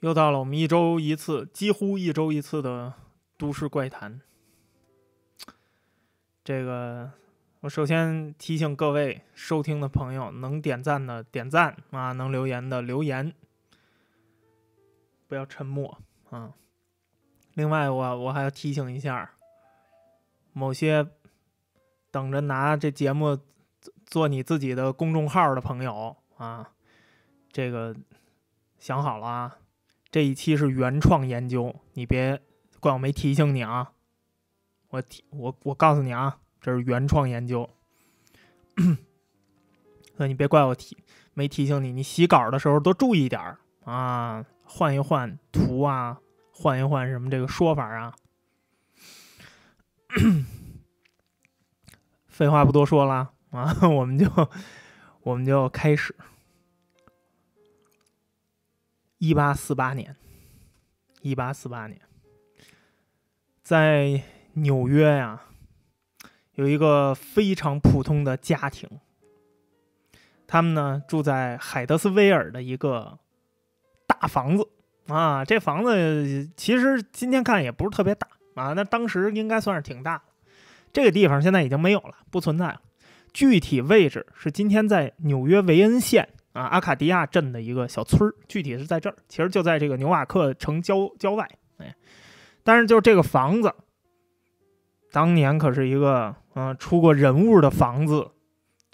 又到了我们一周一次，几乎一周一次的都市怪谈。这个，我首先提醒各位收听的朋友，能点赞的点赞啊，能留言的留言，不要沉默啊。另外，我我还要提醒一下，某些等着拿这节目做你自己的公众号的朋友啊，这个想好了啊。这一期是原创研究，你别怪我没提醒你啊！我提我我告诉你啊，这是原创研究，那 你别怪我提没提醒你，你洗稿的时候多注意点儿啊，换一换图啊，换一换什么这个说法啊。废话不多说了啊，我们就我们就开始。一八四八年，一八四八年，在纽约呀，有一个非常普通的家庭，他们呢住在海德斯威尔的一个大房子啊。这房子其实今天看也不是特别大啊，那当时应该算是挺大这个地方现在已经没有了，不存在了。具体位置是今天在纽约维恩县。啊，阿卡迪亚镇的一个小村儿，具体是在这儿，其实就在这个纽瓦克城郊郊外。哎，但是就是这个房子，当年可是一个嗯出过人物的房子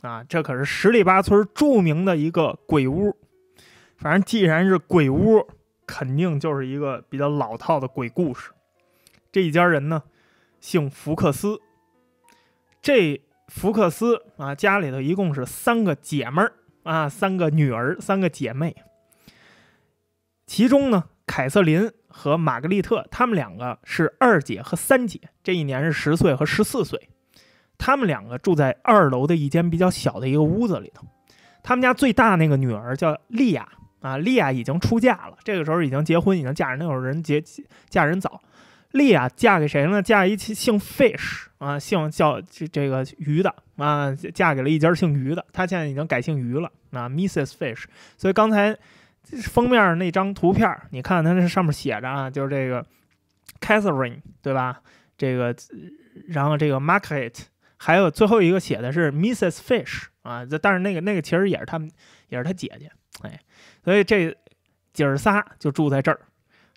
啊，这可是十里八村著名的一个鬼屋。反正既然是鬼屋，肯定就是一个比较老套的鬼故事。这一家人呢，姓福克斯。这福克斯啊，家里头一共是三个姐们儿。啊，三个女儿，三个姐妹，其中呢，凯瑟琳和玛格丽特，她们两个是二姐和三姐，这一年是十岁和十四岁，她们两个住在二楼的一间比较小的一个屋子里头，他们家最大那个女儿叫莉亚，啊，莉亚已经出嫁了，这个时候已经结婚，已经嫁人，那有人结嫁人早。莉亚嫁给谁了？嫁一姓 Fish 啊，姓叫这这个鱼的啊，嫁给了一家姓鱼的，她现在已经改姓鱼了啊，Mrs. Fish。所以刚才封面那张图片，你看它那上面写着啊，就是这个 Catherine 对吧？这个，然后这个 Market，还有最后一个写的是 Mrs. Fish 啊，但是那个那个其实也是他们，也是他姐姐，哎，所以这姐儿仨就住在这儿。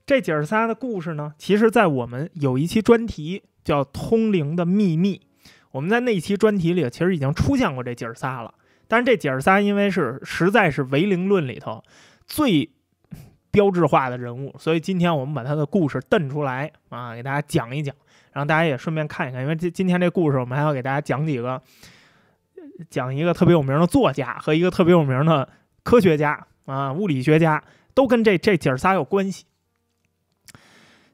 这姐儿仨的故事呢，其实在我们有一期专题叫《通灵的秘密》，我们在那期专题里其实已经出现过这姐儿仨了。但是这姐儿仨因为是实在是唯灵论里头最标志化的人物，所以今天我们把他的故事蹬出来啊，给大家讲一讲。然后大家也顺便看一看，因为今今天这故事我们还要给大家讲几个，讲一个特别有名的作家和一个特别有名的科学家啊，物理学家都跟这这姐儿仨有关系。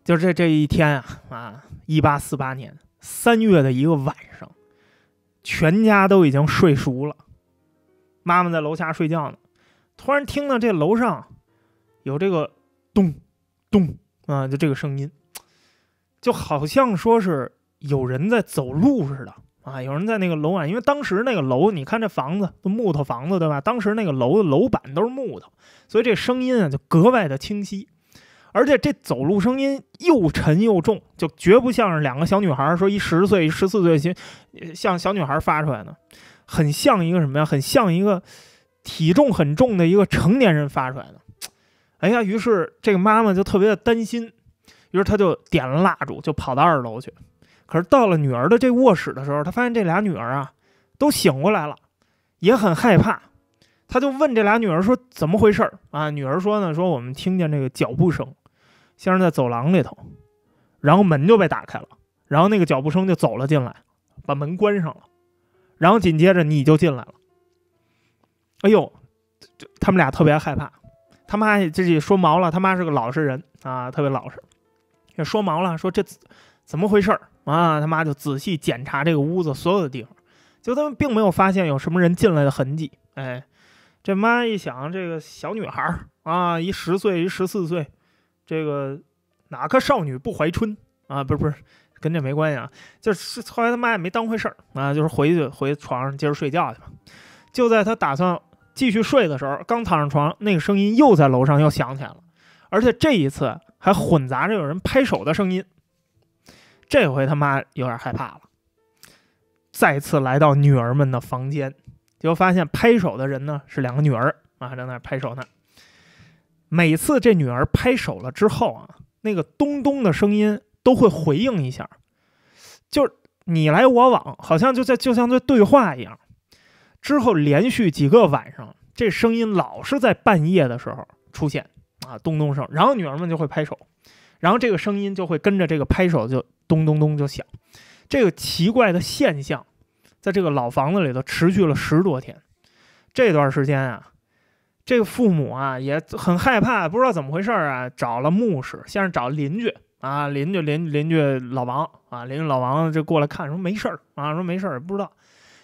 就这这一天啊啊，一八四八年三月的一个晚上，全家都已经睡熟了，妈妈在楼下睡觉呢，突然听到这楼上有这个咚咚啊，就这个声音，就好像说是有人在走路似的啊，有人在那个楼啊，因为当时那个楼，你看这房子木头房子对吧？当时那个楼的楼板都是木头，所以这声音啊就格外的清晰。而且这走路声音又沉又重，就绝不像是两个小女孩儿说一十岁一十四岁，像小女孩发出来的，很像一个什么呀？很像一个体重很重的一个成年人发出来的。哎呀，于是这个妈妈就特别的担心，于是她就点了蜡烛，就跑到二楼去。可是到了女儿的这卧室的时候，她发现这俩女儿啊都醒过来了，也很害怕。她就问这俩女儿说：“怎么回事儿啊？”女儿说呢：“说我们听见这个脚步声。”先是，在走廊里头，然后门就被打开了，然后那个脚步声就走了进来，把门关上了，然后紧接着你就进来了。哎呦，他们俩特别害怕，他妈这就说毛了，他妈是个老实人啊，特别老实，也说毛了，说这怎么回事儿啊？他妈就仔细检查这个屋子所有的地方，就他们并没有发现有什么人进来的痕迹。哎，这妈一想，这个小女孩儿啊，一十岁，一十四岁。这个哪个少女不怀春啊？不是不是，跟这没关系啊。就是后来他妈也没当回事儿啊，就是回去回床上接着睡觉去吧。就在他打算继续睡的时候，刚躺上床，那个声音又在楼上又响起来了，而且这一次还混杂着有人拍手的声音。这回他妈有点害怕了，再次来到女儿们的房间，就发现拍手的人呢是两个女儿啊，正在拍手呢。每次这女儿拍手了之后啊，那个咚咚的声音都会回应一下，就是你来我往，好像就在就像在对话一样。之后连续几个晚上，这声音老是在半夜的时候出现啊，咚咚声，然后女儿们就会拍手，然后这个声音就会跟着这个拍手就咚咚咚就响。这个奇怪的现象，在这个老房子里头持续了十多天，这段时间啊。这个父母啊也很害怕，不知道怎么回事儿啊，找了牧师，先是找邻居啊，邻居邻邻居老王啊，邻居老王就过来看，说没事儿啊，说没事儿，不知道，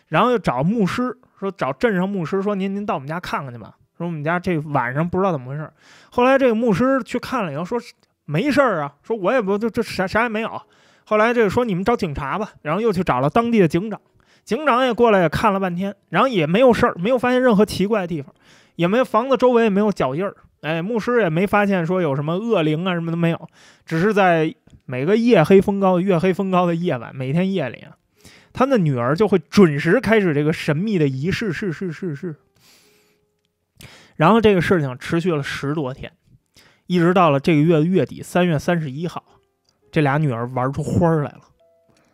然后又找牧师，说找镇上牧师，说您您到我们家看看去吧，说我们家这晚上不知道怎么回事儿。后来这个牧师去看了以后说没事儿啊，说我也不就这啥啥也没有。后来这个说你们找警察吧，然后又去找了当地的警长，警长也过来也看了半天，然后也没有事儿，没有发现任何奇怪的地方。也没房子周围也没有脚印儿，哎，牧师也没发现说有什么恶灵啊，什么都没有，只是在每个夜黑风高、月黑风高的夜晚，每天夜里啊，他的女儿就会准时开始这个神秘的仪式，是是是是。然后这个事情持续了十多天，一直到了这个月月底，三月三十一号，这俩女儿玩出花来了，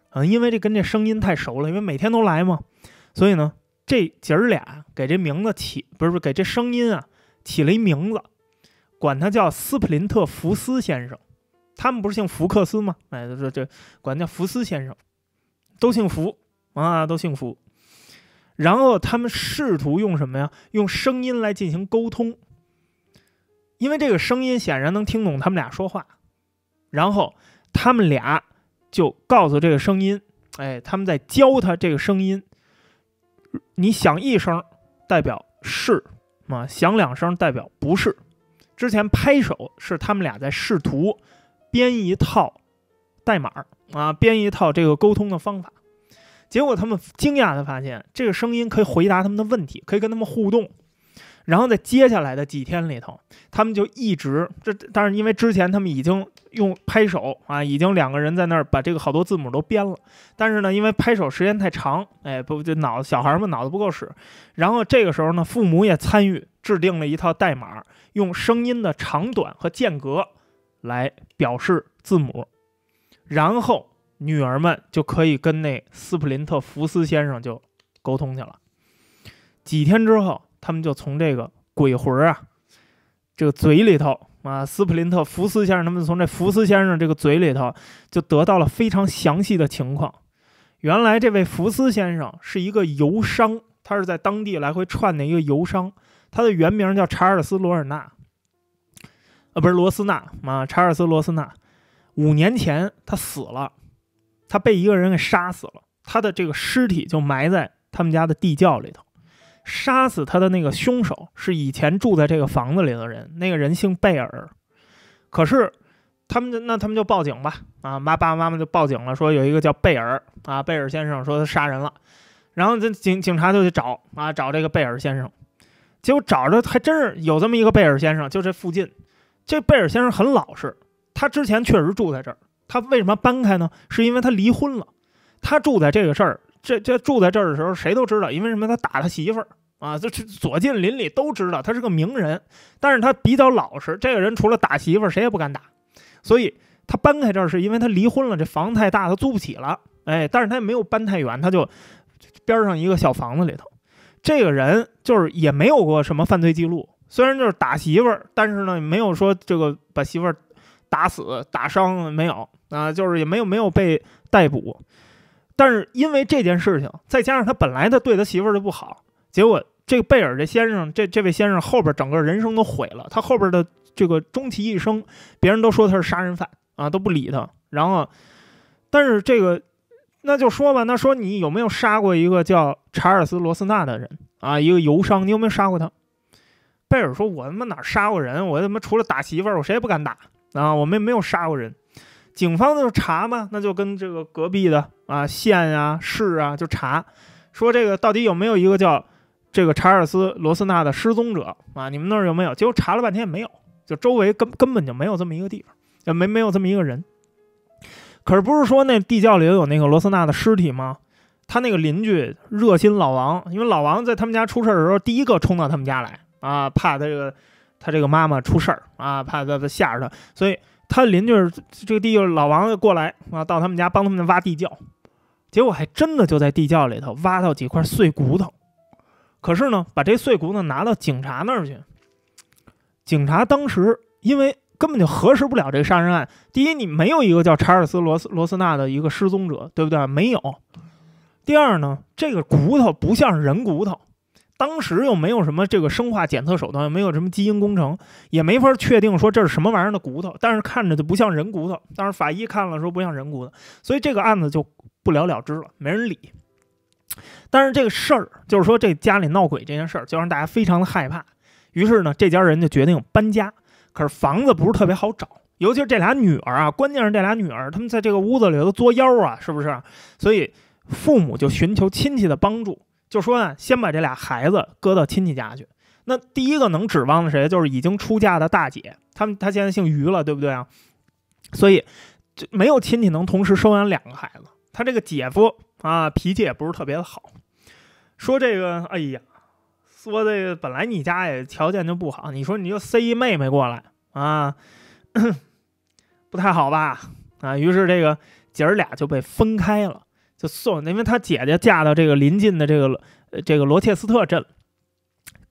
嗯，因为这跟这声音太熟了，因为每天都来嘛，所以呢。这姐儿俩给这名字起不是给这声音啊起了一名字，管他叫斯普林特福斯先生。他们不是姓福克斯吗？哎，这这管他叫福斯先生，都姓福啊，都姓福。然后他们试图用什么呀？用声音来进行沟通，因为这个声音显然能听懂他们俩说话。然后他们俩就告诉这个声音，哎，他们在教他这个声音。你响一声，代表是啊，响两声，代表不是。之前拍手是他们俩在试图编一套代码啊，编一套这个沟通的方法。结果他们惊讶地发现，这个声音可以回答他们的问题，可以跟他们互动。然后在接下来的几天里头，他们就一直这，但是因为之前他们已经用拍手啊，已经两个人在那儿把这个好多字母都编了。但是呢，因为拍手时间太长，哎，不就脑子小孩们脑子不够使。然后这个时候呢，父母也参与制定了一套代码，用声音的长短和间隔来表示字母，然后女儿们就可以跟那斯普林特福斯先生就沟通去了。几天之后。他们就从这个鬼魂啊，这个嘴里头啊，斯普林特福斯先生，他们从这福斯先生这个嘴里头，就得到了非常详细的情况。原来这位福斯先生是一个游商，他是在当地来回串的一个游商。他的原名叫查尔斯罗尔纳，啊，不是罗斯纳啊，查尔斯罗斯纳。五年前他死了，他被一个人给杀死了。他的这个尸体就埋在他们家的地窖里头。杀死他的那个凶手是以前住在这个房子里的人，那个人姓贝尔。可是他们，那他们就报警吧，啊，妈爸妈妈就报警了，说有一个叫贝尔啊，贝尔先生说他杀人了。然后这警警察就去找啊，找这个贝尔先生，结果找着还真是有这么一个贝尔先生，就这附近。这贝尔先生很老实，他之前确实住在这儿。他为什么搬开呢？是因为他离婚了。他住在这个事儿。这这住在这儿的时候，谁都知道，因为什么？他打他媳妇儿啊，这是左近邻里都知道，他是个名人。但是他比较老实，这个人除了打媳妇儿，谁也不敢打。所以他搬开这儿，是因为他离婚了，这房子太大，他租不起了。哎，但是他也没有搬太远，他就边上一个小房子里头。这个人就是也没有过什么犯罪记录，虽然就是打媳妇儿，但是呢，没有说这个把媳妇儿打死、打伤没有啊，就是也没有没有被逮捕。但是因为这件事情，再加上他本来他对他媳妇儿就不好，结果这个贝尔这先生，这这位先生后边整个人生都毁了。他后边的这个终其一生，别人都说他是杀人犯啊，都不理他。然后，但是这个，那就说吧，那说你有没有杀过一个叫查尔斯·罗斯纳的人啊？一个游商，你有没有杀过他？贝尔说：“我他妈哪杀过人？我他妈除了打媳妇儿，我谁也不敢打啊！我没没有杀过人。”警方就查嘛，那就跟这个隔壁的啊县啊市啊就查，说这个到底有没有一个叫这个查尔斯·罗斯纳的失踪者啊？你们那儿有没有？结果查了半天也没有，就周围根 根本就没有这么一个地方，也没没有这么一个人。可是不是说那地窖里有那个罗斯纳的尸体吗？他那个邻居热心老王，因为老王在他们家出事儿的时候，第一个冲到他们家来啊，怕他这个他这个妈妈出事儿啊，怕他吓着他，所以。他邻居这个地就是老王就过来啊，到他们家帮他们挖地窖，结果还真的就在地窖里头挖到几块碎骨头。可是呢，把这碎骨头拿到警察那儿去，警察当时因为根本就核实不了这个杀人案。第一，你没有一个叫查尔斯·罗斯罗斯纳的一个失踪者，对不对？没有。第二呢，这个骨头不像是人骨头。当时又没有什么这个生化检测手段，又没有什么基因工程，也没法确定说这是什么玩意儿的骨头，但是看着就不像人骨头，但是法医看了说不像人骨头，所以这个案子就不了了之了，没人理。但是这个事儿，就是说这家里闹鬼这件事儿，就让大家非常的害怕。于是呢，这家人就决定搬家，可是房子不是特别好找，尤其是这俩女儿啊，关键是这俩女儿他们在这个屋子里头作妖啊，是不是？所以父母就寻求亲戚的帮助。就说呢，先把这俩孩子搁到亲戚家去。那第一个能指望的谁？就是已经出嫁的大姐。他们他现在姓于了，对不对啊？所以就没有亲戚能同时收养两个孩子。他这个姐夫啊，脾气也不是特别的好。说这个，哎呀，说这个，本来你家也条件就不好，你说你就塞一妹妹过来啊，不太好吧？啊，于是这个姐儿俩就被分开了。就送，因为他姐姐嫁到这个邻近的这个，这个罗切斯特镇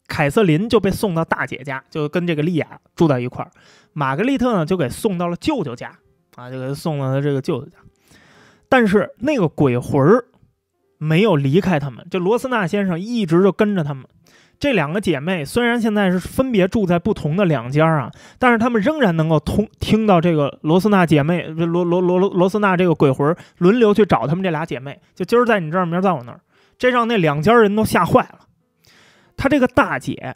凯瑟琳就被送到大姐家，就跟这个利亚住在一块儿，玛格丽特呢就给送到了舅舅家，啊，就给送到了这个舅舅家，但是那个鬼魂儿没有离开他们，就罗斯纳先生一直就跟着他们。这两个姐妹虽然现在是分别住在不同的两家啊，但是她们仍然能够通听到这个罗斯纳姐妹罗罗罗罗罗斯纳这个鬼魂轮流去找她们这俩姐妹，就今儿在你这儿，明儿在我那儿，这让那两家人都吓坏了。她这个大姐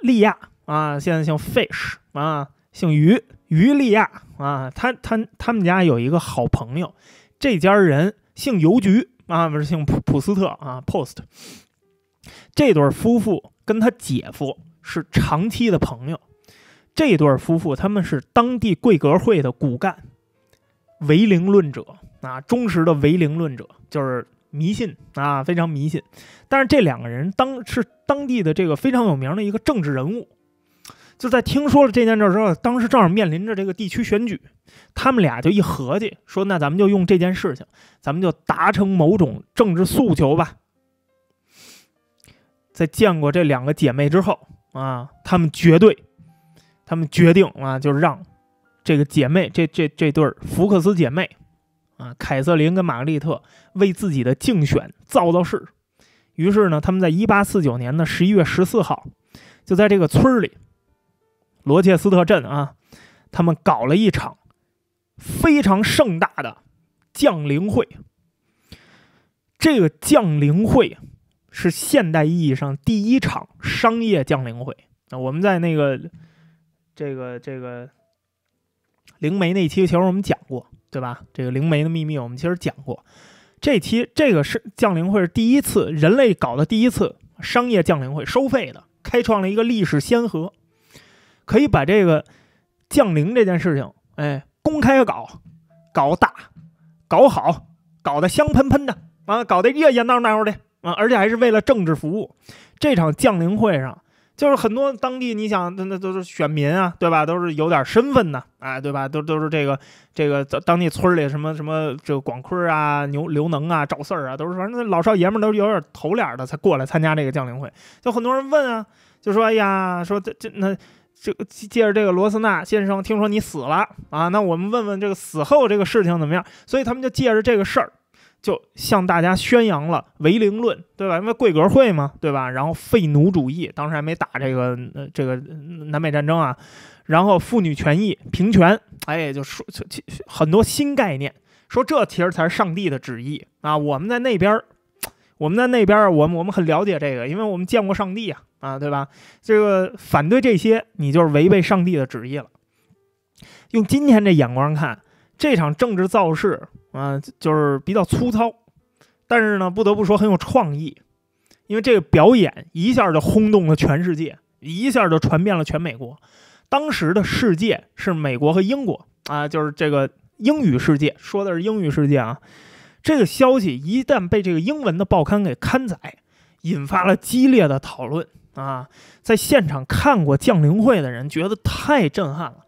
利亚啊，现在姓 Fish 啊，姓鱼鱼利亚啊，她她她们家有一个好朋友，这家人姓邮局啊，不是姓普普斯特啊，Post。这对夫妇跟他姐夫是长期的朋友。这对夫妇他们是当地贵格会的骨干，唯灵论者啊，忠实的唯灵论者，就是迷信啊，非常迷信。但是这两个人当是当地的这个非常有名的一个政治人物。就在听说了这件事之后，当时正好面临着这个地区选举，他们俩就一合计，说：“那咱们就用这件事情，咱们就达成某种政治诉求吧。”在见过这两个姐妹之后啊，他们绝对，他们决定啊，就让这个姐妹，这这这对儿福克斯姐妹啊，凯瑟琳跟玛格丽特为自己的竞选造造势。于是呢，他们在1849年的11月14号，就在这个村里，罗切斯特镇啊，他们搞了一场非常盛大的降灵会。这个降灵会。是现代意义上第一场商业降临会。那我们在那个这个这个灵媒那期其实我们讲过，对吧？这个灵媒的秘密，我们其实讲过。这期这个是降临会是第一次人类搞的第一次商业降临会，收费的，开创了一个历史先河，可以把这个降临这件事情，哎，公开搞，搞大，搞好，搞得香喷喷的啊，搞得热热闹闹的。啊，而且还是为了政治服务。这场降临会上，就是很多当地，你想，那那都是选民啊，对吧？都是有点身份的，哎，对吧？都都是这个这个当地村里什么什么，这个广坤啊、刘刘能啊、赵四儿啊，都是反正老少爷们都有点头脸的才过来参加这个降临会。就很多人问啊，就说：“哎呀，说这这那这借着这个罗斯纳先生，听说你死了啊，那我们问问这个死后这个事情怎么样？”所以他们就借着这个事儿。就向大家宣扬了唯灵论，对吧？因为贵格会嘛，对吧？然后废奴主义，当时还没打这个这个南北战争啊。然后妇女权益平权，哎，就说很多新概念，说这其实才是上帝的旨意啊。我们在那边儿，我们在那边儿，我们我们很了解这个，因为我们见过上帝啊，啊，对吧？这个反对这些，你就是违背上帝的旨意了。用今天这眼光看，这场政治造势。啊，就是比较粗糙，但是呢，不得不说很有创意，因为这个表演一下就轰动了全世界，一下就传遍了全美国。当时的世界是美国和英国啊，就是这个英语世界，说的是英语世界啊。这个消息一旦被这个英文的报刊给刊载，引发了激烈的讨论啊。在现场看过降临会的人觉得太震撼了，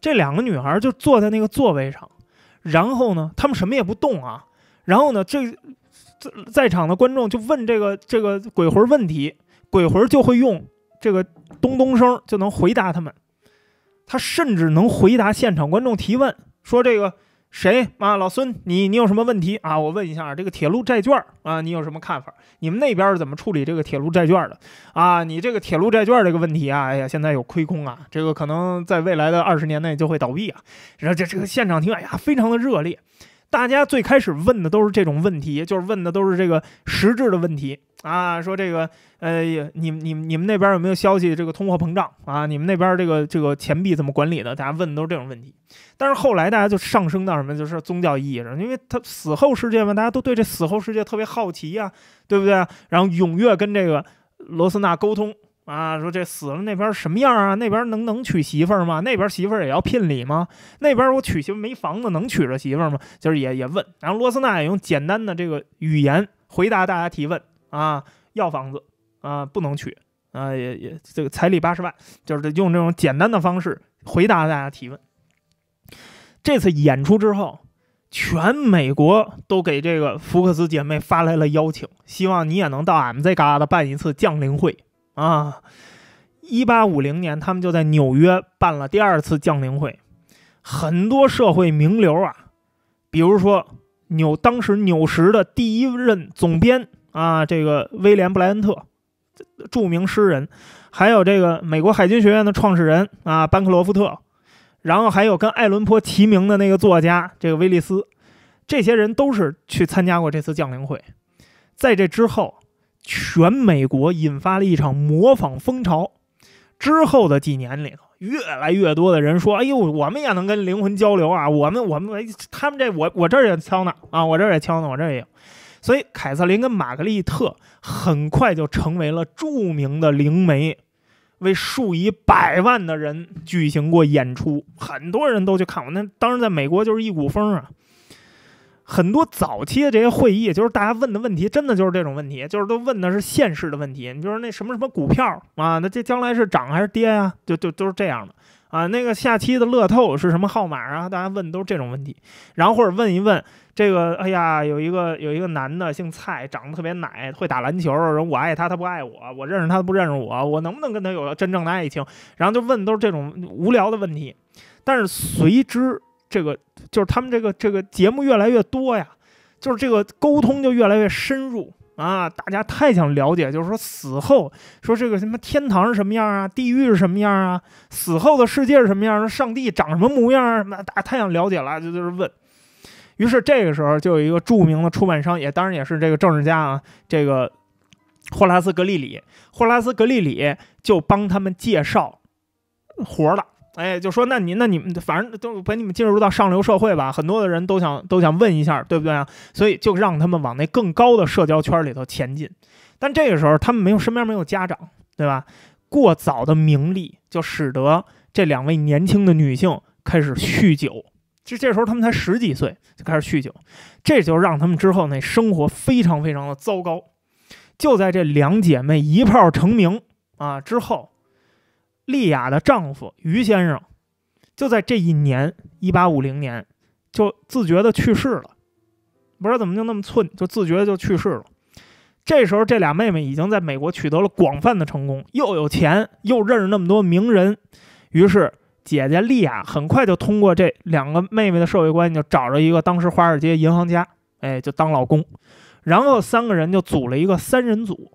这两个女孩就坐在那个座位上。然后呢，他们什么也不动啊。然后呢，这在在场的观众就问这个这个鬼魂问题，鬼魂就会用这个咚咚声就能回答他们。他甚至能回答现场观众提问，说这个。谁啊？老孙，你你有什么问题啊？我问一下，这个铁路债券啊，你有什么看法？你们那边是怎么处理这个铁路债券的啊？你这个铁路债券这个问题啊，哎呀，现在有亏空啊，这个可能在未来的二十年内就会倒闭啊。然后这这个现场听，哎呀，非常的热烈，大家最开始问的都是这种问题，就是问的都是这个实质的问题。啊，说这个，呃，你你你们那边有没有消息？这个通货膨胀啊，你们那边这个、这个钱币怎么管理的？大家问的都是这种问题。但是后来大家就上升到什么，就是宗教意义上，因为他死后世界嘛，大家都对这死后世界特别好奇呀，对不对？然后踊跃跟这个罗斯纳沟通啊，说这死了那边什么样啊？那边能能娶媳妇吗？那边媳妇也要聘礼吗？那边我娶媳妇没房子，能娶着媳妇吗？就是也也问，然后罗斯纳也用简单的这个语言回答大家提问。啊，要房子啊，不能娶啊，也也这个彩礼八十万，就是用这种简单的方式回答大家提问。这次演出之后，全美国都给这个福克斯姐妹发来了邀请，希望你也能到俺们这嘎的办一次降临会啊。一八五零年，他们就在纽约办了第二次降临会，很多社会名流啊，比如说纽当时《纽什时的第一任总编。啊，这个威廉布莱恩特，著名诗人，还有这个美国海军学院的创始人啊，班克罗夫特，然后还有跟爱伦坡齐名的那个作家，这个威利斯，这些人都是去参加过这次降临会。在这之后，全美国引发了一场模仿风潮。之后的几年里头，越来越多的人说：“哎呦，我们也能跟灵魂交流啊！我们我们他们这我我这也敲呢啊，我这也敲呢，我这也。”所以，凯瑟琳跟玛格丽特很快就成为了著名的灵媒，为数以百万的人举行过演出，很多人都去看我。那当然，在美国就是一股风啊。很多早期的这些会议，就是大家问的问题，真的就是这种问题，就是都问的是现实的问题。你比如说那什么什么股票啊，那这将来是涨还是跌呀？就就都是这样的啊。那个下期的乐透是什么号码啊？大家问都是这种问题，然后或者问一问。这个哎呀，有一个有一个男的姓蔡，长得特别奶，会打篮球。人我爱他，他不爱我。我认识他，他不认识我。我能不能跟他有真正的爱情？然后就问都是这种无聊的问题。但是随之这个就是他们这个这个节目越来越多呀，就是这个沟通就越来越深入啊。大家太想了解，就是说死后说这个什么天堂是什么样啊，地狱是什么样啊，死后的世界是什么样？上帝长什么模样啊？什么大家太想了解了，就就是问。于是这个时候就有一个著名的出版商，也当然也是这个政治家啊，这个霍拉斯·格利里，霍拉斯·格利里就帮他们介绍活了。哎，就说那你那你们反正都陪你们进入到上流社会吧，很多的人都想都想问一下，对不对啊？所以就让他们往那更高的社交圈里头前进。但这个时候他们没有身边没有家长，对吧？过早的名利就使得这两位年轻的女性开始酗酒。这这时候，他们才十几岁就开始酗酒，这就让他们之后那生活非常非常的糟糕。就在这两姐妹一炮成名啊之后，丽雅的丈夫于先生就在这一年，一八五零年就自觉的去世了。不知道怎么就那么寸，就自觉就去世了。这时候，这俩妹妹已经在美国取得了广泛的成功，又有钱，又认识那么多名人，于是。姐姐丽亚很快就通过这两个妹妹的社会关系，就找着一个当时华尔街银行家，哎，就当老公。然后三个人就组了一个三人组。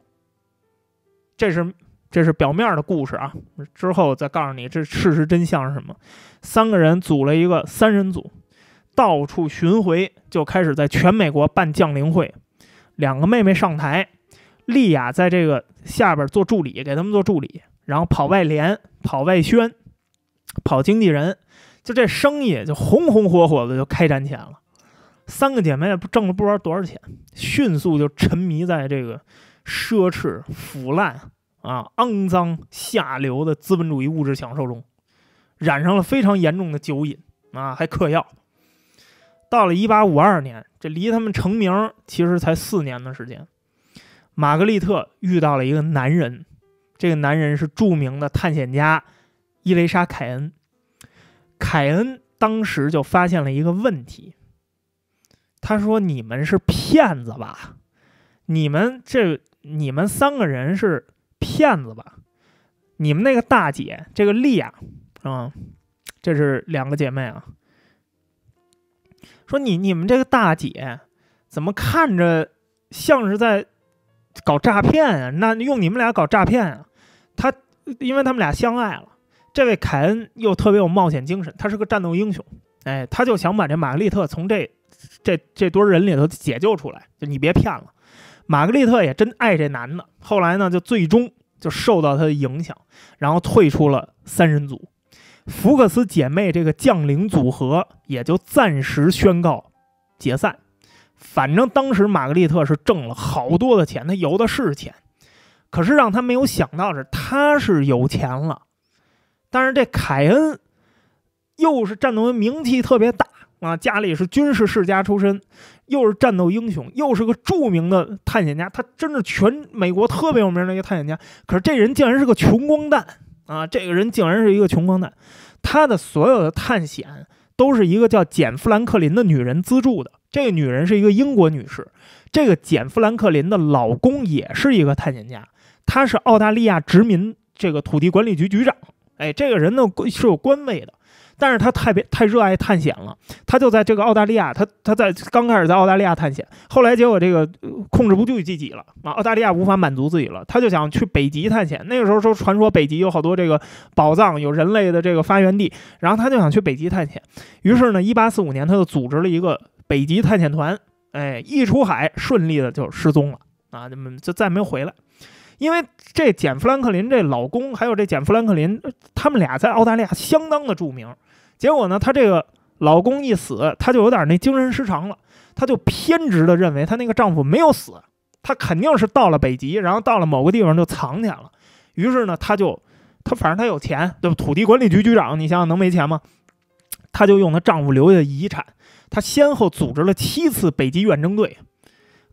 这是这是表面的故事啊，之后再告诉你这事实真相是什么。三个人组了一个三人组，到处巡回，就开始在全美国办降临会。两个妹妹上台，丽亚在这个下边做助理，给他们做助理，然后跑外联，跑外宣。跑经纪人，就这生意就红红火火的就开展起来了。三个姐妹不挣了不知道多少钱，迅速就沉迷在这个奢侈、腐烂啊、肮脏、下流的资本主义物质享受中，染上了非常严重的酒瘾啊，还嗑药。到了1852年，这离他们成名其实才四年的时间。玛格丽特遇到了一个男人，这个男人是著名的探险家。伊雷莎·凯恩，凯恩当时就发现了一个问题。他说：“你们是骗子吧？你们这你们三个人是骗子吧？你们那个大姐这个莉亚，啊，这是两个姐妹啊。说你你们这个大姐怎么看着像是在搞诈骗啊？那用你们俩搞诈骗啊？她，因为他们俩相爱了。”这位凯恩又特别有冒险精神，他是个战斗英雄。哎，他就想把这玛格丽特从这、这、这堆人里头解救出来。就你别骗了，玛格丽特也真爱这男的。后来呢，就最终就受到他的影响，然后退出了三人组。福克斯姐妹这个将领组合也就暂时宣告解散。反正当时玛格丽特是挣了好多的钱，她有的是钱。可是让她没有想到是，她是有钱了。但是这凯恩又是战斗员，名气特别大啊！家里是军事世家出身，又是战斗英雄，又是个著名的探险家。他真是全美国特别有名的一个探险家。可是这人竟然是个穷光蛋啊！这个人竟然是一个穷光蛋。他的所有的探险都是一个叫简·富兰克林的女人资助的。这个女人是一个英国女士。这个简·富兰克林的老公也是一个探险家，他是澳大利亚殖民这个土地管理局局长。哎，这个人呢是有官位的，但是他太别太热爱探险了。他就在这个澳大利亚，他他在刚开始在澳大利亚探险，后来结果这个控制不住自己了啊，澳大利亚无法满足自己了，他就想去北极探险。那个时候说传说北极有好多这个宝藏，有人类的这个发源地，然后他就想去北极探险。于是呢，一八四五年，他就组织了一个北极探险团。哎，一出海顺利的就失踪了啊，那么就再没有回来。因为这简·富兰克林这老公，还有这简·富兰克林，他们俩在澳大利亚相当的著名。结果呢，她这个老公一死，她就有点那精神失常了，她就偏执的认为她那个丈夫没有死，她肯定是到了北极，然后到了某个地方就藏起来了。于是呢，她就她反正她有钱，对吧？土地管理局局长，你想想能没钱吗？她就用她丈夫留下的遗产，她先后组织了七次北极远征队。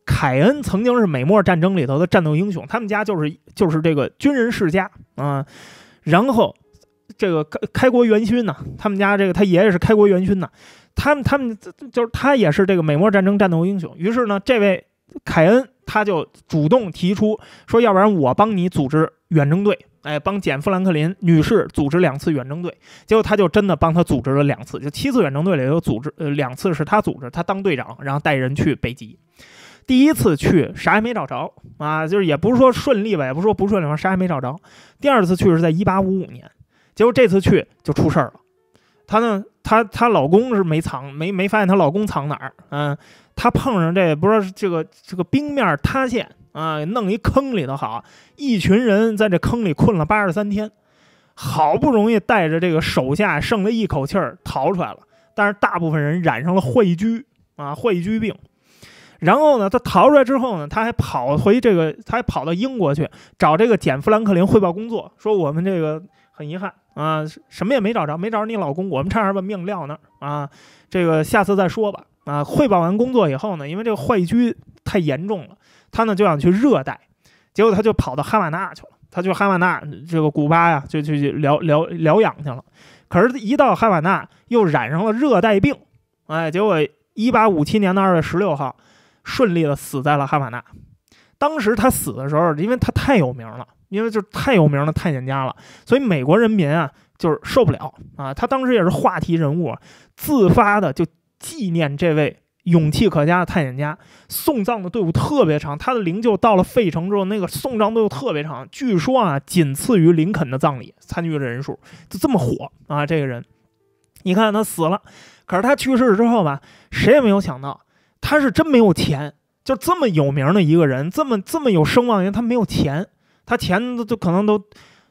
凯恩曾经是美墨战争里头的战斗英雄，他们家就是就是这个军人世家啊。然后这个开开国元勋呢，他们家这个他爷爷是开国元勋呢，他们他们就是他也是这个美墨战争战斗英雄。于是呢，这位凯恩他就主动提出说，要不然我帮你组织远征队，哎，帮简·富兰克林女士组织两次远征队。结果他就真的帮他组织了两次，就七次远征队里头组织呃两次是他组织，他当队长，然后带人去北极。第一次去啥也没找着啊，就是也不是说顺利吧，也不是说不顺利啥也没找着。第二次去是在一八五五年，结果这次去就出事儿了。她呢，她她老公是没藏，没没发现她老公藏哪儿。嗯，她碰上这不知道这个这个冰面塌陷啊，弄一坑里头，好一群人在这坑里困了八十三天，好不容易带着这个手下剩了一口气儿逃出来了，但是大部分人染上了坏疽啊，坏疽病。然后呢，他逃出来之后呢，他还跑回这个，他还跑到英国去找这个简·富兰克林汇报工作，说我们这个很遗憾啊，什么也没找着，没找着你老公，我们差点把命撂那儿啊。这个下次再说吧啊。汇报完工作以后呢，因为这个坏疽太严重了，他呢就想去热带，结果他就跑到哈瓦那去了，他去哈瓦那这个古巴呀，就去疗疗疗养去了。可是，一到哈瓦那又染上了热带病，哎，结果1857年的2月16号。顺利的死在了哈瓦那。当时他死的时候，因为他太有名了，因为就是太有名的探险家了，所以美国人民啊就是受不了啊。他当时也是话题人物，自发的就纪念这位勇气可嘉的探险家。送葬的队伍特别长，他的灵柩到了费城之后，那个送葬队伍特别长，据说啊仅次于林肯的葬礼，参与的人数就这么火啊这个人。你看他死了，可是他去世之后吧，谁也没有想到。他是真没有钱，就这么有名的一个人，这么这么有声望的人，他没有钱，他钱都都可能都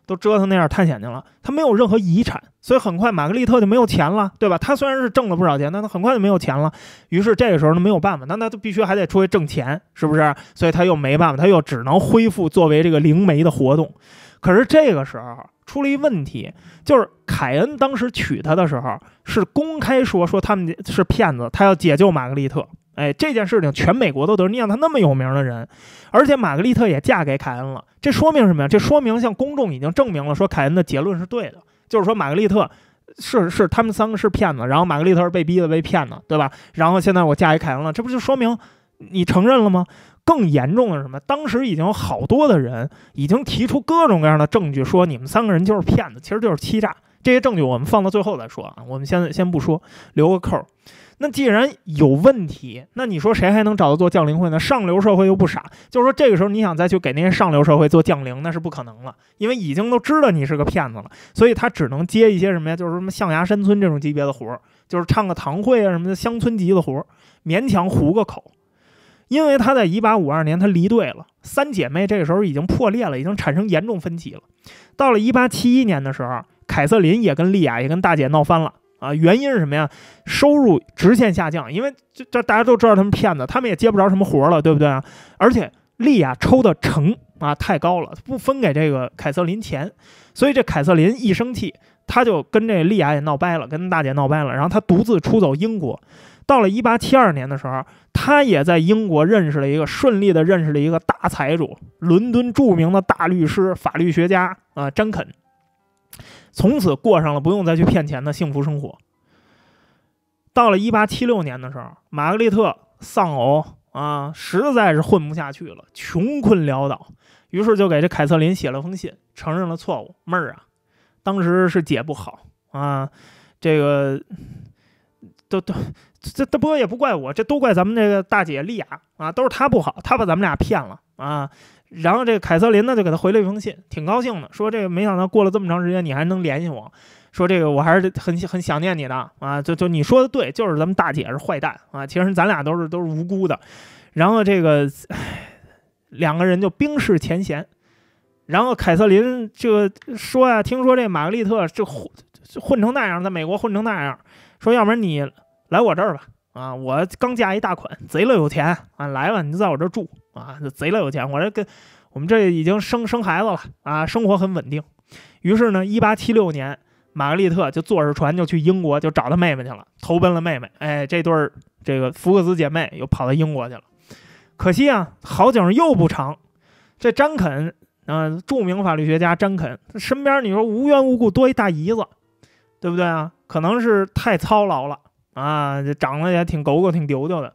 都折腾那样探险去了，他没有任何遗产，所以很快玛格丽特就没有钱了，对吧？他虽然是挣了不少钱，但他很快就没有钱了。于是这个时候呢，没有办法，那那就必须还得出去挣钱，是不是？所以他又没办法，他又只能恢复作为这个灵媒的活动。可是这个时候出了一问题，就是凯恩当时娶她的时候是公开说说他们是骗子，他要解救玛格丽特。哎，这件事情全美国都得，你想他那么有名的人，而且玛格丽特也嫁给凯恩了，这说明什么呀？这说明向公众已经证明了，说凯恩的结论是对的，就是说玛格丽特是是他们三个是骗子，然后玛格丽特是被逼的、被骗的，对吧？然后现在我嫁给凯恩了，这不就说明你承认了吗？更严重的是什么？当时已经有好多的人已经提出各种各样的证据，说你们三个人就是骗子，其实就是欺诈。这些证据我们放到最后再说啊，我们现在先不说，留个扣。那既然有问题，那你说谁还能找他做降灵会呢？上流社会又不傻，就是说这个时候你想再去给那些上流社会做降灵，那是不可能了，因为已经都知道你是个骗子了，所以他只能接一些什么呀，就是什么象牙山村这种级别的活儿，就是唱个堂会啊什么的乡村级的活儿，勉强糊个口。因为他在一八五二年他离队了，三姐妹这个时候已经破裂了，已经产生严重分歧了。到了一八七一年的时候，凯瑟琳也跟莉亚也跟大姐闹翻了。啊，原因是什么呀？收入直线下降，因为这这大家都知道他们骗子，他们也接不着什么活了，对不对啊？而且利亚抽的成啊太高了，不分给这个凯瑟琳钱，所以这凯瑟琳一生气，他就跟这利亚也闹掰了，跟大姐闹掰了，然后他独自出走英国。到了1872年的时候，他也在英国认识了一个顺利的，认识了一个大财主，伦敦著名的大律师、法律学家啊，詹肯。从此过上了不用再去骗钱的幸福生活。到了一八七六年的时候，玛格丽特丧偶啊，实在是混不下去了，穷困潦倒，于是就给这凯瑟琳写了封信，承认了错误。妹儿啊，当时是姐不好啊，这个都都这这不过也不怪我，这都怪咱们那个大姐丽雅啊，都是她不好，她把咱们俩骗了啊。然后这个凯瑟琳呢，就给他回了一封信，挺高兴的，说这个没想到过了这么长时间，你还能联系我，说这个我还是很很想念你的啊，就就你说的对，就是咱们大姐是坏蛋啊，其实咱俩都是都是无辜的，然后这个，两个人就冰释前嫌，然后凯瑟琳就说呀，听说这玛格丽特就混混成那样，在美国混成那样，说要不然你来我这儿吧，啊，我刚嫁一大款，贼了有钱啊，来吧，你就在我这住。啊，贼了有钱！我这跟我们这已经生生孩子了啊，生活很稳定。于是呢，一八七六年，玛格丽特就坐着船就去英国，就找她妹妹去了，投奔了妹妹。哎，这对儿这个福克斯姐妹又跑到英国去了。可惜啊，好景又不长。这詹肯，啊，著名法律学家詹肯身边，你说无缘无故多一大姨子，对不对啊？可能是太操劳了啊，这长得也挺狗狗挺丢丢的，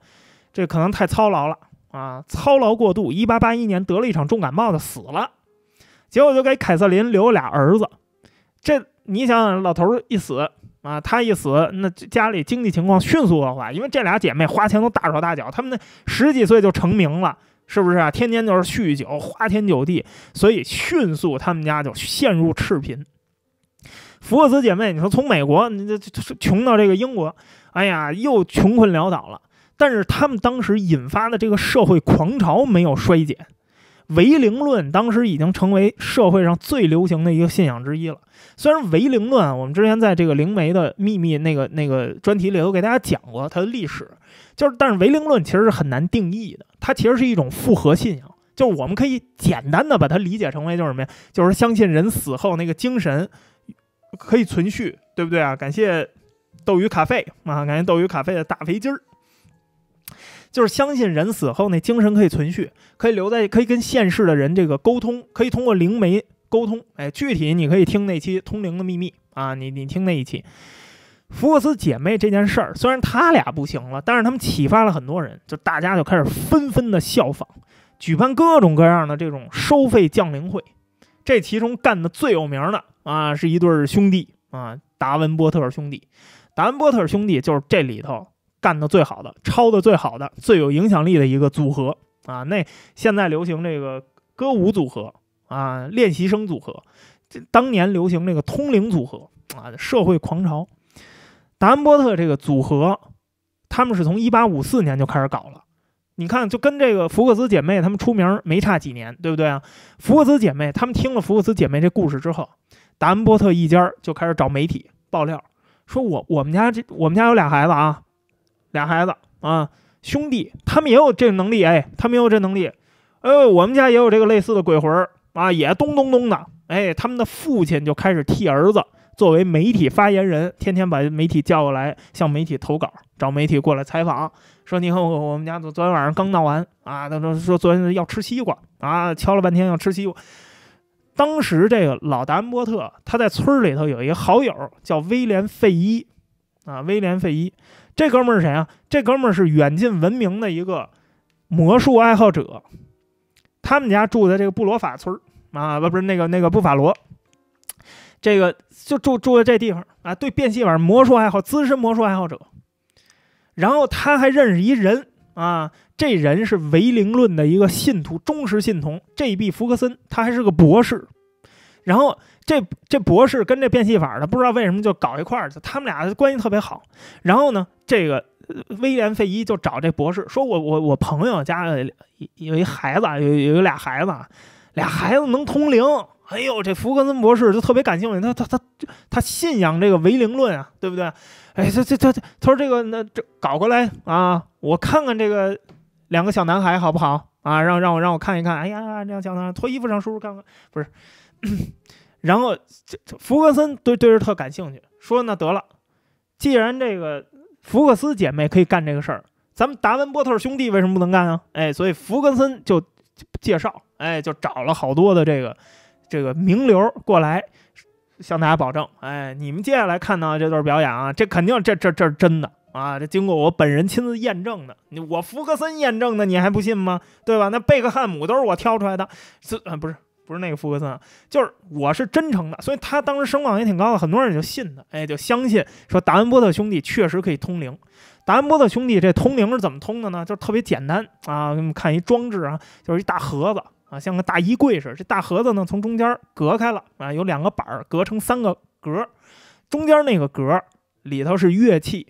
这可能太操劳了。啊，操劳过度，一八八一年得了一场重感冒的死了，结果就给凯瑟琳留俩儿子。这你想想，老头一死啊，他一死，那家里经济情况迅速恶化，因为这俩姐妹花钱都大手大脚，他们那十几岁就成名了，是不是啊？天天就是酗酒、花天酒地，所以迅速他们家就陷入赤贫。福克斯姐妹，你说从美国，你这穷到这个英国，哎呀，又穷困潦倒了。但是他们当时引发的这个社会狂潮没有衰减，唯灵论当时已经成为社会上最流行的一个信仰之一了。虽然唯灵论，我们之前在这个灵媒的秘密那个那个专题里头给大家讲过它的历史，就是但是唯灵论其实是很难定义的，它其实是一种复合信仰。就是我们可以简单的把它理解成为就是什么呀？就是相信人死后那个精神可以存续，对不对啊？感谢斗鱼卡费啊，感谢斗鱼卡费的大肥鸡儿。就是相信人死后那精神可以存续，可以留在，可以跟现世的人这个沟通，可以通过灵媒沟通。哎，具体你可以听那期《通灵的秘密》啊，你你听那一期福克斯姐妹这件事儿，虽然他俩不行了，但是他们启发了很多人，就大家就开始纷纷的效仿，举办各种各样的这种收费降灵会。这其中干的最有名的啊，是一对兄弟啊，达文波特兄弟。达文波特兄弟就是这里头。干的最好的，抄的最好的，最有影响力的一个组合啊！那现在流行这个歌舞组合啊，练习生组合，这当年流行这个通灵组合啊，社会狂潮。达恩波特这个组合，他们是从一八五四年就开始搞了。你看，就跟这个福克斯姐妹他们出名没差几年，对不对啊？福克斯姐妹他们听了福克斯姐妹这故事之后，达恩波特一家就开始找媒体爆料，说我我们家这我们家有俩孩子啊。俩孩子啊，兄弟，他们也有这能力哎，他们也有这能力，呃，我们家也有这个类似的鬼魂啊，也咚咚咚的哎，他们的父亲就开始替儿子作为媒体发言人，天天把媒体叫过来，向媒体投稿，找媒体过来采访，说你看，我我们家昨昨天晚上刚闹完啊，他说说昨天要吃西瓜啊，敲了半天要吃西瓜，当时这个老丹波特他在村里头有一个好友叫威廉费伊。啊，威廉·费伊，这哥们儿是谁啊？这哥们儿是远近闻名的一个魔术爱好者。他们家住在这个布罗法村儿啊，不不是那个那个布法罗，这个就住住在这地方啊。对，变戏法儿，魔术爱好，资深魔术爱好者。然后他还认识一人啊，这人是唯灵论的一个信徒，忠实信徒，J.B. 福克森，他还是个博士。然后这这博士跟这变戏法的不知道为什么就搞一块儿，他们俩关系特别好。然后呢，这个威廉费伊就找这博士说：“我我我朋友家有一孩子，有有俩孩子，俩孩子能通灵。”哎呦，这福格森博士就特别感兴趣，他他他他信仰这个唯灵论啊，对不对？哎，他他他他说这个那这搞过来啊，我看看这个两个小男孩好不好啊？让让我让我看一看。哎呀，这样男孩脱衣服上叔叔看看，不是。然后，这福格森对对这特感兴趣，说：“那得了，既然这个福克斯姐妹可以干这个事儿，咱们达文波特兄弟为什么不能干啊？”哎，所以福格森就介绍，哎，就找了好多的这个这个名流过来，向大家保证，哎，你们接下来看到这段表演啊，这肯定这这这是真的啊，这经过我本人亲自验证的，我福克森验证的，你还不信吗？对吧？那贝克汉姆都是我挑出来的，是啊，不是。不是那个福克森，就是我是真诚的，所以他当时声望也挺高的，很多人就信他，哎，就相信说达恩波特兄弟确实可以通灵。达恩波特兄弟这通灵是怎么通的呢？就特别简单啊，给你们看一装置啊，就是一大盒子啊，像个大衣柜似的。这大盒子呢，从中间隔开了啊，有两个板隔成三个格，中间那个格里头是乐器，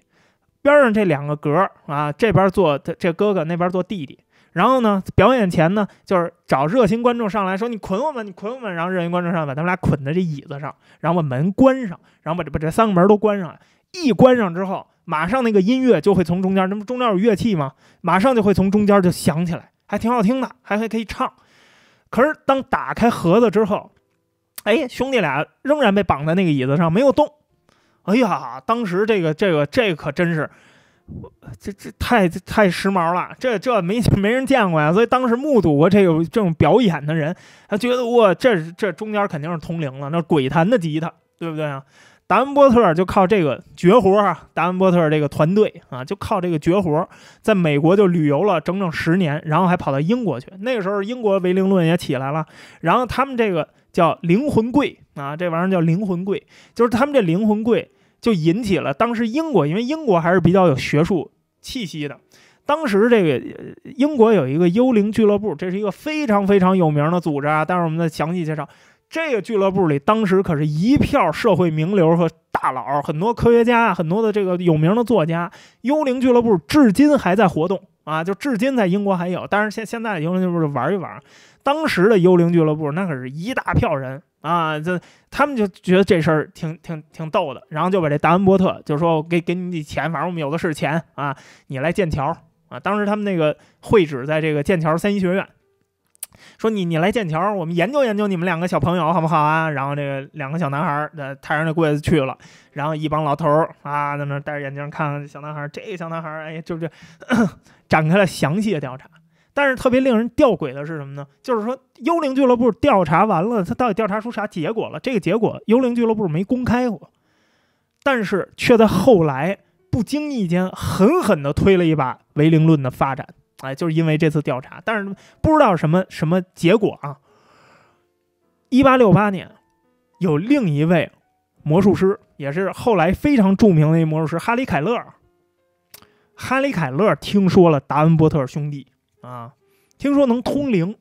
边上这两个格啊，这边做这哥哥，那边做弟弟。然后呢？表演前呢，就是找热心观众上来说：“你捆我们，你捆我们。”然后热心观众上来把他们俩捆在这椅子上，然后把门关上，然后把这把这三个门都关上。一关上之后，马上那个音乐就会从中间，那不中间有乐器吗？马上就会从中间就响起来，还挺好听的，还还可以唱。可是当打开盒子之后，哎，兄弟俩仍然被绑在那个椅子上没有动。哎呀，当时这个这个这可真是。这这太太时髦了，这这没 没人见过呀，所以当时目睹过这个这种表演的人，他觉得哇，这这中间肯定是通灵了，那鬼弹的吉他，对不对啊？达文波特就靠这个绝活啊，达文波特这个团队啊，就靠这个绝活，在美国就旅游了整整十年，然后还跑到英国去。那个时候，英国唯灵论也起来了，然后他们这个叫灵魂柜啊，这玩意儿叫灵魂柜，就是他们这灵魂柜。就引起了当时英国，因为英国还是比较有学术气息的。当时这个英国有一个幽灵俱乐部，这是一个非常非常有名的组织啊。待会儿我们再详细介绍。这个俱乐部里当时可是一票社会名流和大佬，很多科学家，很多的这个有名的作家。幽灵俱乐部至今还在活动啊，就至今在英国还有。但是现现在幽灵俱乐部玩一玩，当时的幽灵俱乐部那可是一大票人。啊，这他们就觉得这事儿挺挺挺逗的，然后就把这达文波特就说：“我给给你点钱，反正我们有的是钱啊，你来剑桥啊。”当时他们那个会址在这个剑桥三一学院，说：“你你来剑桥，我们研究研究你们两个小朋友好不好啊？”然后这个两个小男孩儿抬着那柜子去了，然后一帮老头儿啊在那戴着眼镜看看小男孩儿，这个小男孩儿哎就就 展开了详细的调查。但是特别令人吊诡的是什么呢？就是说，幽灵俱乐部调查完了，他到底调查出啥结果了？这个结果，幽灵俱乐部没公开过，但是却在后来不经意间狠狠的推了一把唯灵论的发展。哎，就是因为这次调查，但是不知道什么什么结果啊。一八六八年，有另一位魔术师，也是后来非常著名的一魔术师，哈利凯勒。哈利凯勒听说了达文波特兄弟。啊，听说能通灵。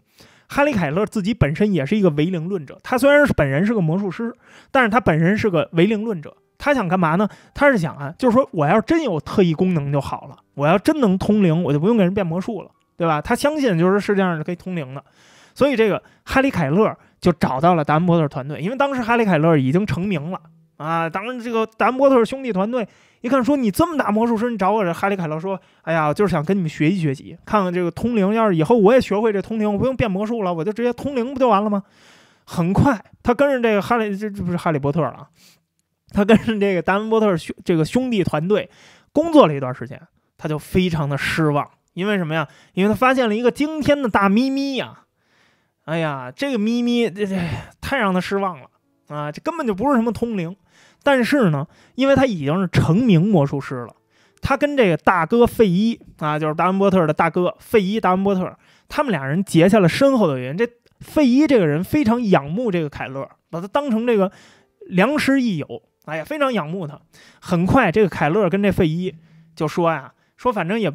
哈利·凯勒自己本身也是一个唯灵论者。他虽然是本人是个魔术师，但是他本人是个唯灵论者。他想干嘛呢？他是想啊，就是说我要真有特异功能就好了，我要真能通灵，我就不用给人变魔术了，对吧？他相信就是世界上是可以通灵的。所以这个哈利·凯勒就找到了达伦·波特团队，因为当时哈利·凯勒已经成名了啊。当然，这个达伦·波特兄弟团队。一看说你这么大魔术师，你找我这哈利·凯勒说，哎呀，就是想跟你们学习学习，看看这个通灵，要是以后我也学会这通灵，我不用变魔术了，我就直接通灵不就完了吗？很快，他跟着这个哈利，这这不是哈利波特了，他跟着这个达文波特兄这个兄弟团队工作了一段时间，他就非常的失望，因为什么呀？因为他发现了一个惊天的大咪咪呀！哎呀，这个咪咪这这太让他失望了啊！这根本就不是什么通灵。但是呢，因为他已经是成名魔术师了，他跟这个大哥费伊啊，就是达文波特的大哥费伊达文波特，他们俩人结下了深厚的缘。这费伊这个人非常仰慕这个凯勒，把他当成这个良师益友。哎呀，非常仰慕他。很快，这个凯勒跟这费伊就说呀：“说反正也，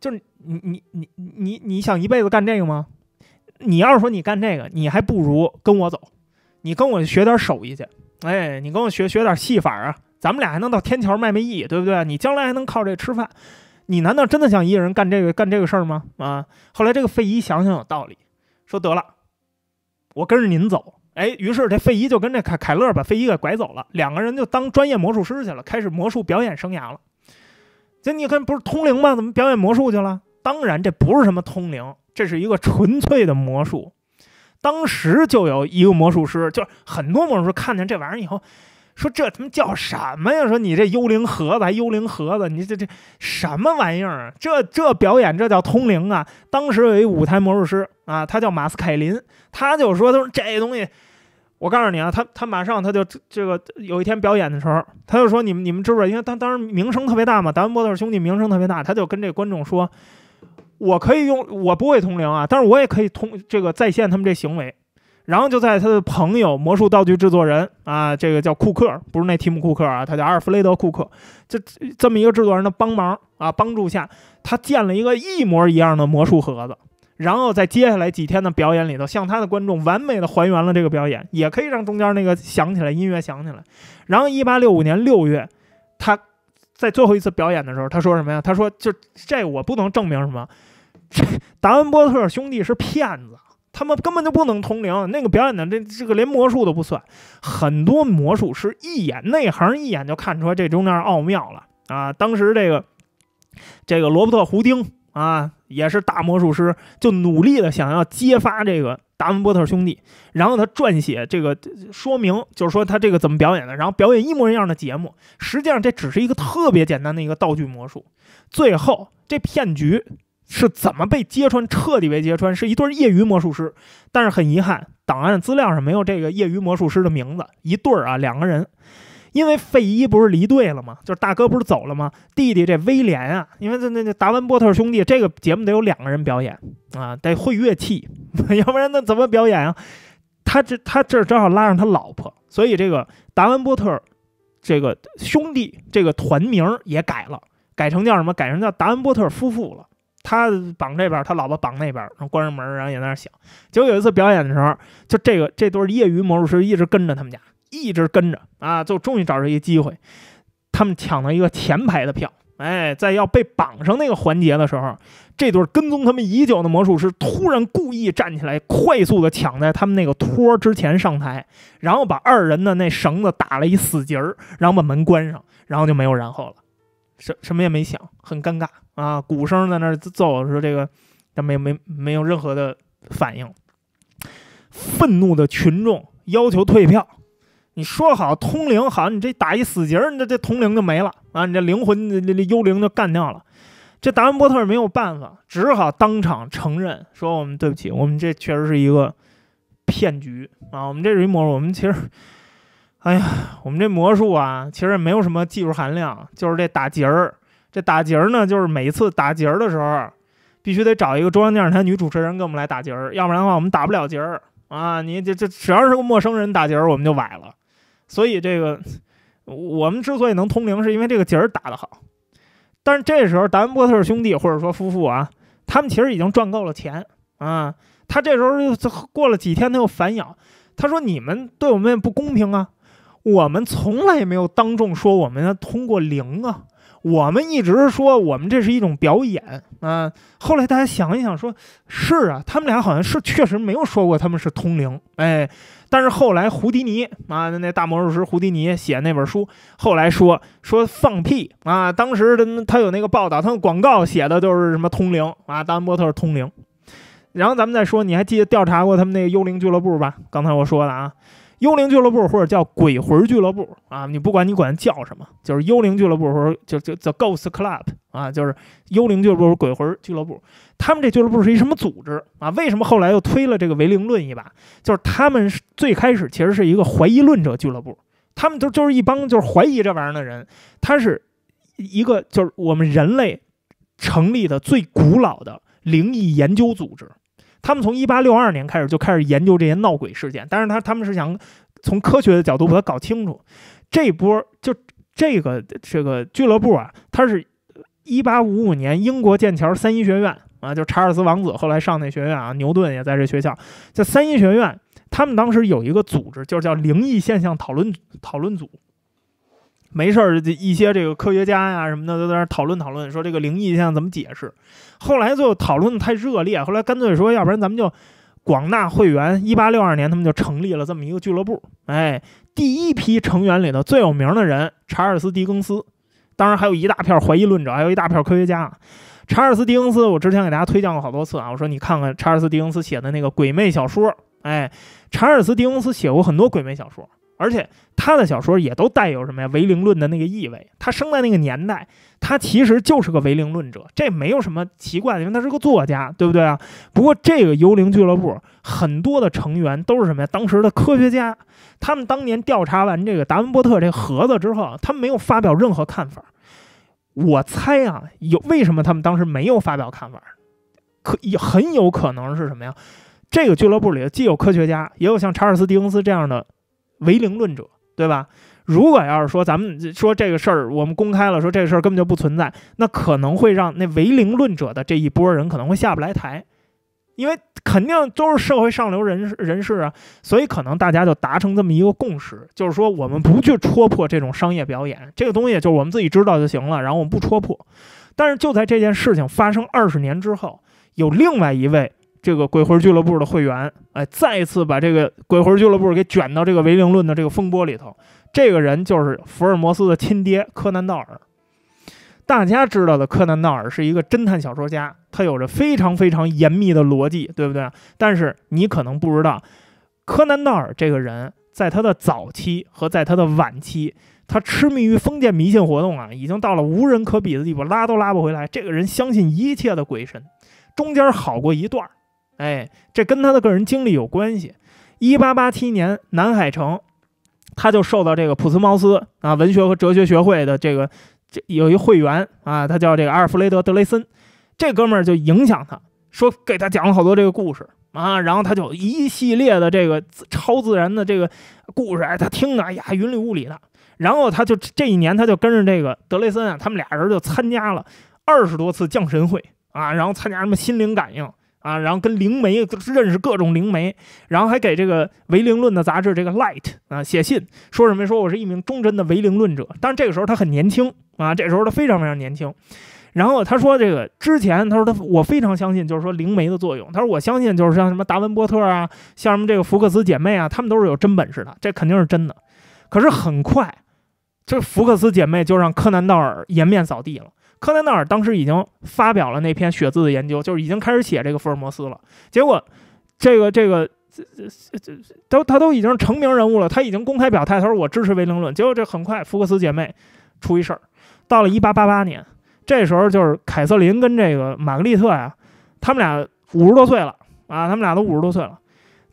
就是你你你你你想一辈子干这个吗？你要是说你干这个，你还不如跟我走，你跟我学点手艺去。”哎，你跟我学学点戏法啊！咱们俩还能到天桥卖卖艺，对不对？你将来还能靠这吃饭。你难道真的想一个人干这个干这个事儿吗？啊！后来这个费姨想想有道理，说得了，我跟着您走。哎，于是这费姨就跟这凯凯乐把费姨给拐走了，两个人就当专业魔术师去了，开始魔术表演生涯了。这你看不是通灵吗？怎么表演魔术去了？当然这不是什么通灵，这是一个纯粹的魔术。当时就有一个魔术师，就是很多魔术师看见这玩意儿以后，说这他妈叫什么呀？说你这幽灵盒子，还幽灵盒子，你这这什么玩意儿啊？这这表演这叫通灵啊！当时有一舞台魔术师啊，他叫马斯凯林，他就说他说这东西，我告诉你啊，他他马上他就这个有一天表演的时候，他就说你们你们知不知道？因为他当时名声特别大嘛，达文波特兄弟名声特别大，他就跟这观众说。我可以用，我不会通灵啊，但是我也可以通这个再现他们这行为，然后就在他的朋友魔术道具制作人啊，这个叫库克，不是那提姆库克啊，他叫阿尔弗雷德库克，这这么一个制作人的帮忙啊帮助下，他建了一个一模一样的魔术盒子，然后在接下来几天的表演里头，向他的观众完美的还原了这个表演，也可以让中间那个响起来音乐响起来，然后一八六五年六月，他在最后一次表演的时候，他说什么呀？他说就这我不能证明什么。达文波特兄弟是骗子，他们根本就不能通灵。那个表演的这这个连魔术都不算，很多魔术师一眼内行一眼就看出来这中间奥妙了啊！当时这个这个罗伯特·胡丁啊，也是大魔术师，就努力的想要揭发这个达文波特兄弟，然后他撰写这个说明，就是说他这个怎么表演的，然后表演一模一样的节目。实际上这只是一个特别简单的一个道具魔术。最后这骗局。是怎么被揭穿？彻底被揭穿，是一对儿业余魔术师。但是很遗憾，档案资料上没有这个业余魔术师的名字。一对儿啊，两个人，因为费伊不是离队了吗？就是大哥不是走了吗？弟弟这威廉啊，因为这那那达文波特兄弟这个节目得有两个人表演啊，得会乐器，要不然那怎么表演啊？他这他这正好拉上他老婆，所以这个达文波特这个兄弟这个团名也改了，改成叫什么？改成叫达文波特夫妇了。他绑这边，他老婆绑那边，然后关上门，然后也在那想。结果有一次表演的时候，就这个这对业余魔术师一直跟着他们家，一直跟着啊，就终于找着一个机会，他们抢了一个前排的票。哎，在要被绑上那个环节的时候，这对跟踪他们已久的魔术师突然故意站起来，快速的抢在他们那个托之前上台，然后把二人的那绳子打了一死结儿，然后把门关上，然后就没有然后了。什什么也没响，很尴尬啊！鼓声在那儿奏说这个，但没没没有任何的反应。愤怒的群众要求退票。你说好通灵好，你这打一死结，你这这通灵就没了啊！你这灵魂、幽灵就干掉了。这达文波特没有办法，只好当场承认说：“我们对不起，我们这确实是一个骗局啊！我们这是一模，我们其实……”哎呀，我们这魔术啊，其实也没有什么技术含量，就是这打结儿。这打结儿呢，就是每次打结儿的时候，必须得找一个中央电视台女主持人跟我们来打结儿，要不然的话，我们打不了结儿啊。你这这只要是个陌生人打结儿，我们就崴了。所以这个我们之所以能通灵，是因为这个结儿打得好。但是这时候，达文波特兄弟或者说夫妇啊，他们其实已经赚够了钱啊。他这时候过了几天，他又反咬，他说：“你们对我们也不公平啊。”我们从来也没有当众说我们通过灵啊，我们一直说我们这是一种表演啊。后来大家想一想，说是啊，他们俩好像是确实没有说过他们是通灵，哎，但是后来胡迪尼，啊，那大魔术师胡迪尼写那本书后来说说放屁啊！当时他他有那个报道，他们广告写的都是什么通灵啊，《哈利波特》通灵。然后咱们再说，你还记得调查过他们那个幽灵俱乐部吧？刚才我说的啊。幽灵俱乐部，或者叫鬼魂俱乐部啊，你不管你管叫什么，就是幽灵俱乐部，或者就就叫 Ghost Club 啊，就是幽灵俱乐部、鬼魂俱乐部。他们这俱乐部是一什么组织啊？为什么后来又推了这个唯灵论一把？就是他们最开始其实是一个怀疑论者俱乐部，他们都就是一帮就是怀疑这玩意儿的人。他是一个就是我们人类成立的最古老的灵异研究组织。他们从一八六二年开始就开始研究这些闹鬼事件，但是他他们是想从科学的角度把它搞清楚。这波就这个这个俱乐部啊，它是一八五五年英国剑桥三一学院啊，就查尔斯王子后来上那学院啊，牛顿也在这学校，在三一学院，他们当时有一个组织，就是叫灵异现象讨论讨论组。没事儿，一些这个科学家呀什么的都在那讨论讨论，说这个灵异现象怎么解释。后来就讨论的太热烈，后来干脆说，要不然咱们就广纳会员。一八六二年，他们就成立了这么一个俱乐部。哎，第一批成员里头最有名的人查尔斯·狄更斯，当然还有一大片怀疑论者，还有一大片科学家。查尔斯·狄更斯，我之前给大家推荐过好多次啊，我说你看看查尔斯·狄更斯写的那个鬼魅小说。哎，查尔斯·狄更斯写过很多鬼魅小说。而且他的小说也都带有什么呀？唯灵论的那个意味。他生在那个年代，他其实就是个唯灵论者，这没有什么奇怪的，因为他是个作家，对不对啊？不过这个幽灵俱乐部很多的成员都是什么呀？当时的科学家，他们当年调查完这个达文波特这盒子之后，他们没有发表任何看法。我猜啊，有为什么他们当时没有发表看法？可也很有可能是什么呀？这个俱乐部里既有科学家，也有像查尔斯·狄更斯这样的。唯零论者，对吧？如果要是说咱们说这个事儿，我们公开了说这个事儿根本就不存在，那可能会让那唯零论者的这一波人可能会下不来台，因为肯定都是社会上流人人士啊，所以可能大家就达成这么一个共识，就是说我们不去戳破这种商业表演，这个东西就是我们自己知道就行了，然后我们不戳破。但是就在这件事情发生二十年之后，有另外一位。这个鬼魂俱乐部的会员，哎，再次把这个鬼魂俱乐部给卷到这个唯灵论的这个风波里头。这个人就是福尔摩斯的亲爹柯南道尔。大家知道的柯南道尔是一个侦探小说家，他有着非常非常严密的逻辑，对不对？但是你可能不知道，柯南道尔这个人，在他的早期和在他的晚期，他痴迷于封建迷信活动啊，已经到了无人可比的地步，拉都拉不回来。这个人相信一切的鬼神，中间好过一段儿。哎，这跟他的个人经历有关系。一八八七年，南海城，他就受到这个普斯茅斯啊，文学和哲学学会的这个这有一会员啊，他叫这个阿尔弗雷德·德雷森，这哥们儿就影响他，说给他讲了好多这个故事啊，然后他就一系列的这个超自然的这个故事，哎，他听的，哎呀云里雾里的，然后他就这一年他就跟着这个德雷森啊，他们俩人就参加了二十多次降神会啊，然后参加什么心灵感应。啊，然后跟灵媒认识各种灵媒，然后还给这个唯灵论的杂志这个《Light》啊写信，说什么？说我是一名忠贞的唯灵论者。但是这个时候他很年轻啊，这时候他非常非常年轻。然后他说这个之前，他说他我非常相信就是说灵媒的作用。他说我相信就是像什么达文波特啊，像什么这个福克斯姐妹啊，他们都是有真本事的，这肯定是真的。可是很快，这福克斯姐妹就让柯南道尔颜面扫地了。柯南道尔当时已经发表了那篇血字的研究，就是已经开始写这个福尔摩斯了。结果，这个这个这这这都他都已经成名人物了，他已经公开表态，他说我支持唯灵论。结果这很快福克斯姐妹出一事儿，到了一八八八年，这时候就是凯瑟琳跟这个玛格丽特呀，他们俩五十多岁了啊，他们俩都五十多岁了。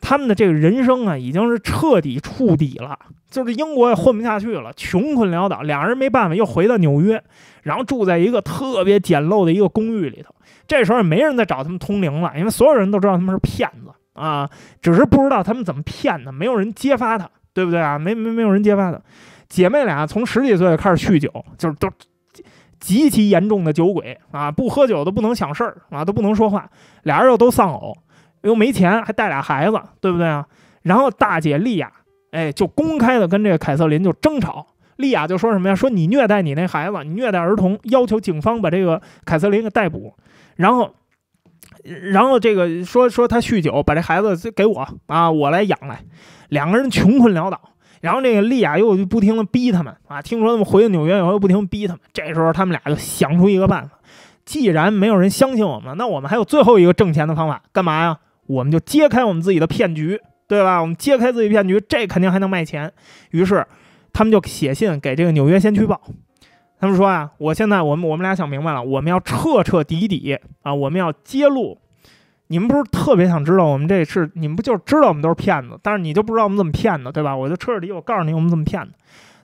他们的这个人生啊，已经是彻底触底了，就是英国也混不下去了，穷困潦倒，俩人没办法又回到纽约，然后住在一个特别简陋的一个公寓里头。这时候也没人再找他们通灵了，因为所有人都知道他们是骗子啊，只是不知道他们怎么骗的，没有人揭发他，对不对啊？没没没有人揭发他。姐妹俩从十几岁开始酗酒，就是都极其严重的酒鬼啊，不喝酒都不能想事儿啊，都不能说话，俩人又都丧偶。又没钱，还带俩孩子，对不对啊？然后大姐丽雅，哎，就公开的跟这个凯瑟琳就争吵。丽雅就说什么呀？说你虐待你那孩子，你虐待儿童，要求警方把这个凯瑟琳给逮捕。然后，然后这个说说他酗酒，把这孩子给我啊，我来养来。两个人穷困潦倒，然后那个丽雅又不停的逼他们啊，听说他们回到纽约以后又不停逼他们。这时候他们俩就想出一个办法，既然没有人相信我们，那我们还有最后一个挣钱的方法，干嘛呀？我们就揭开我们自己的骗局，对吧？我们揭开自己骗局，这肯定还能卖钱。于是他们就写信给这个《纽约先驱报》，他们说啊，我现在，我们我们俩想明白了，我们要彻彻底底啊，我们要揭露。你们不是特别想知道我们这是？你们不就知道我们都是骗子？但是你就不知道我们怎么骗的，对吧？我就彻底，我告诉你我们怎么骗的。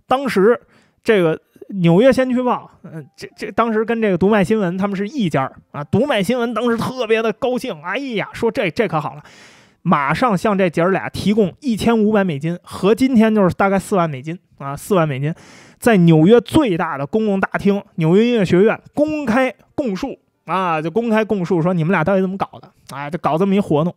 当时这个。”《纽约先驱报》，嗯，这这当时跟这个《读卖新闻》他们是一家儿啊，《读卖新闻》当时特别的高兴，哎呀，说这这可好了，马上向这姐儿俩提供一千五百美金，和今天就是大概四万美金啊，四万美金，在纽约最大的公共大厅——纽约音乐学院公开供述啊，就公开供述说你们俩到底怎么搞的，啊，就搞这么一活动。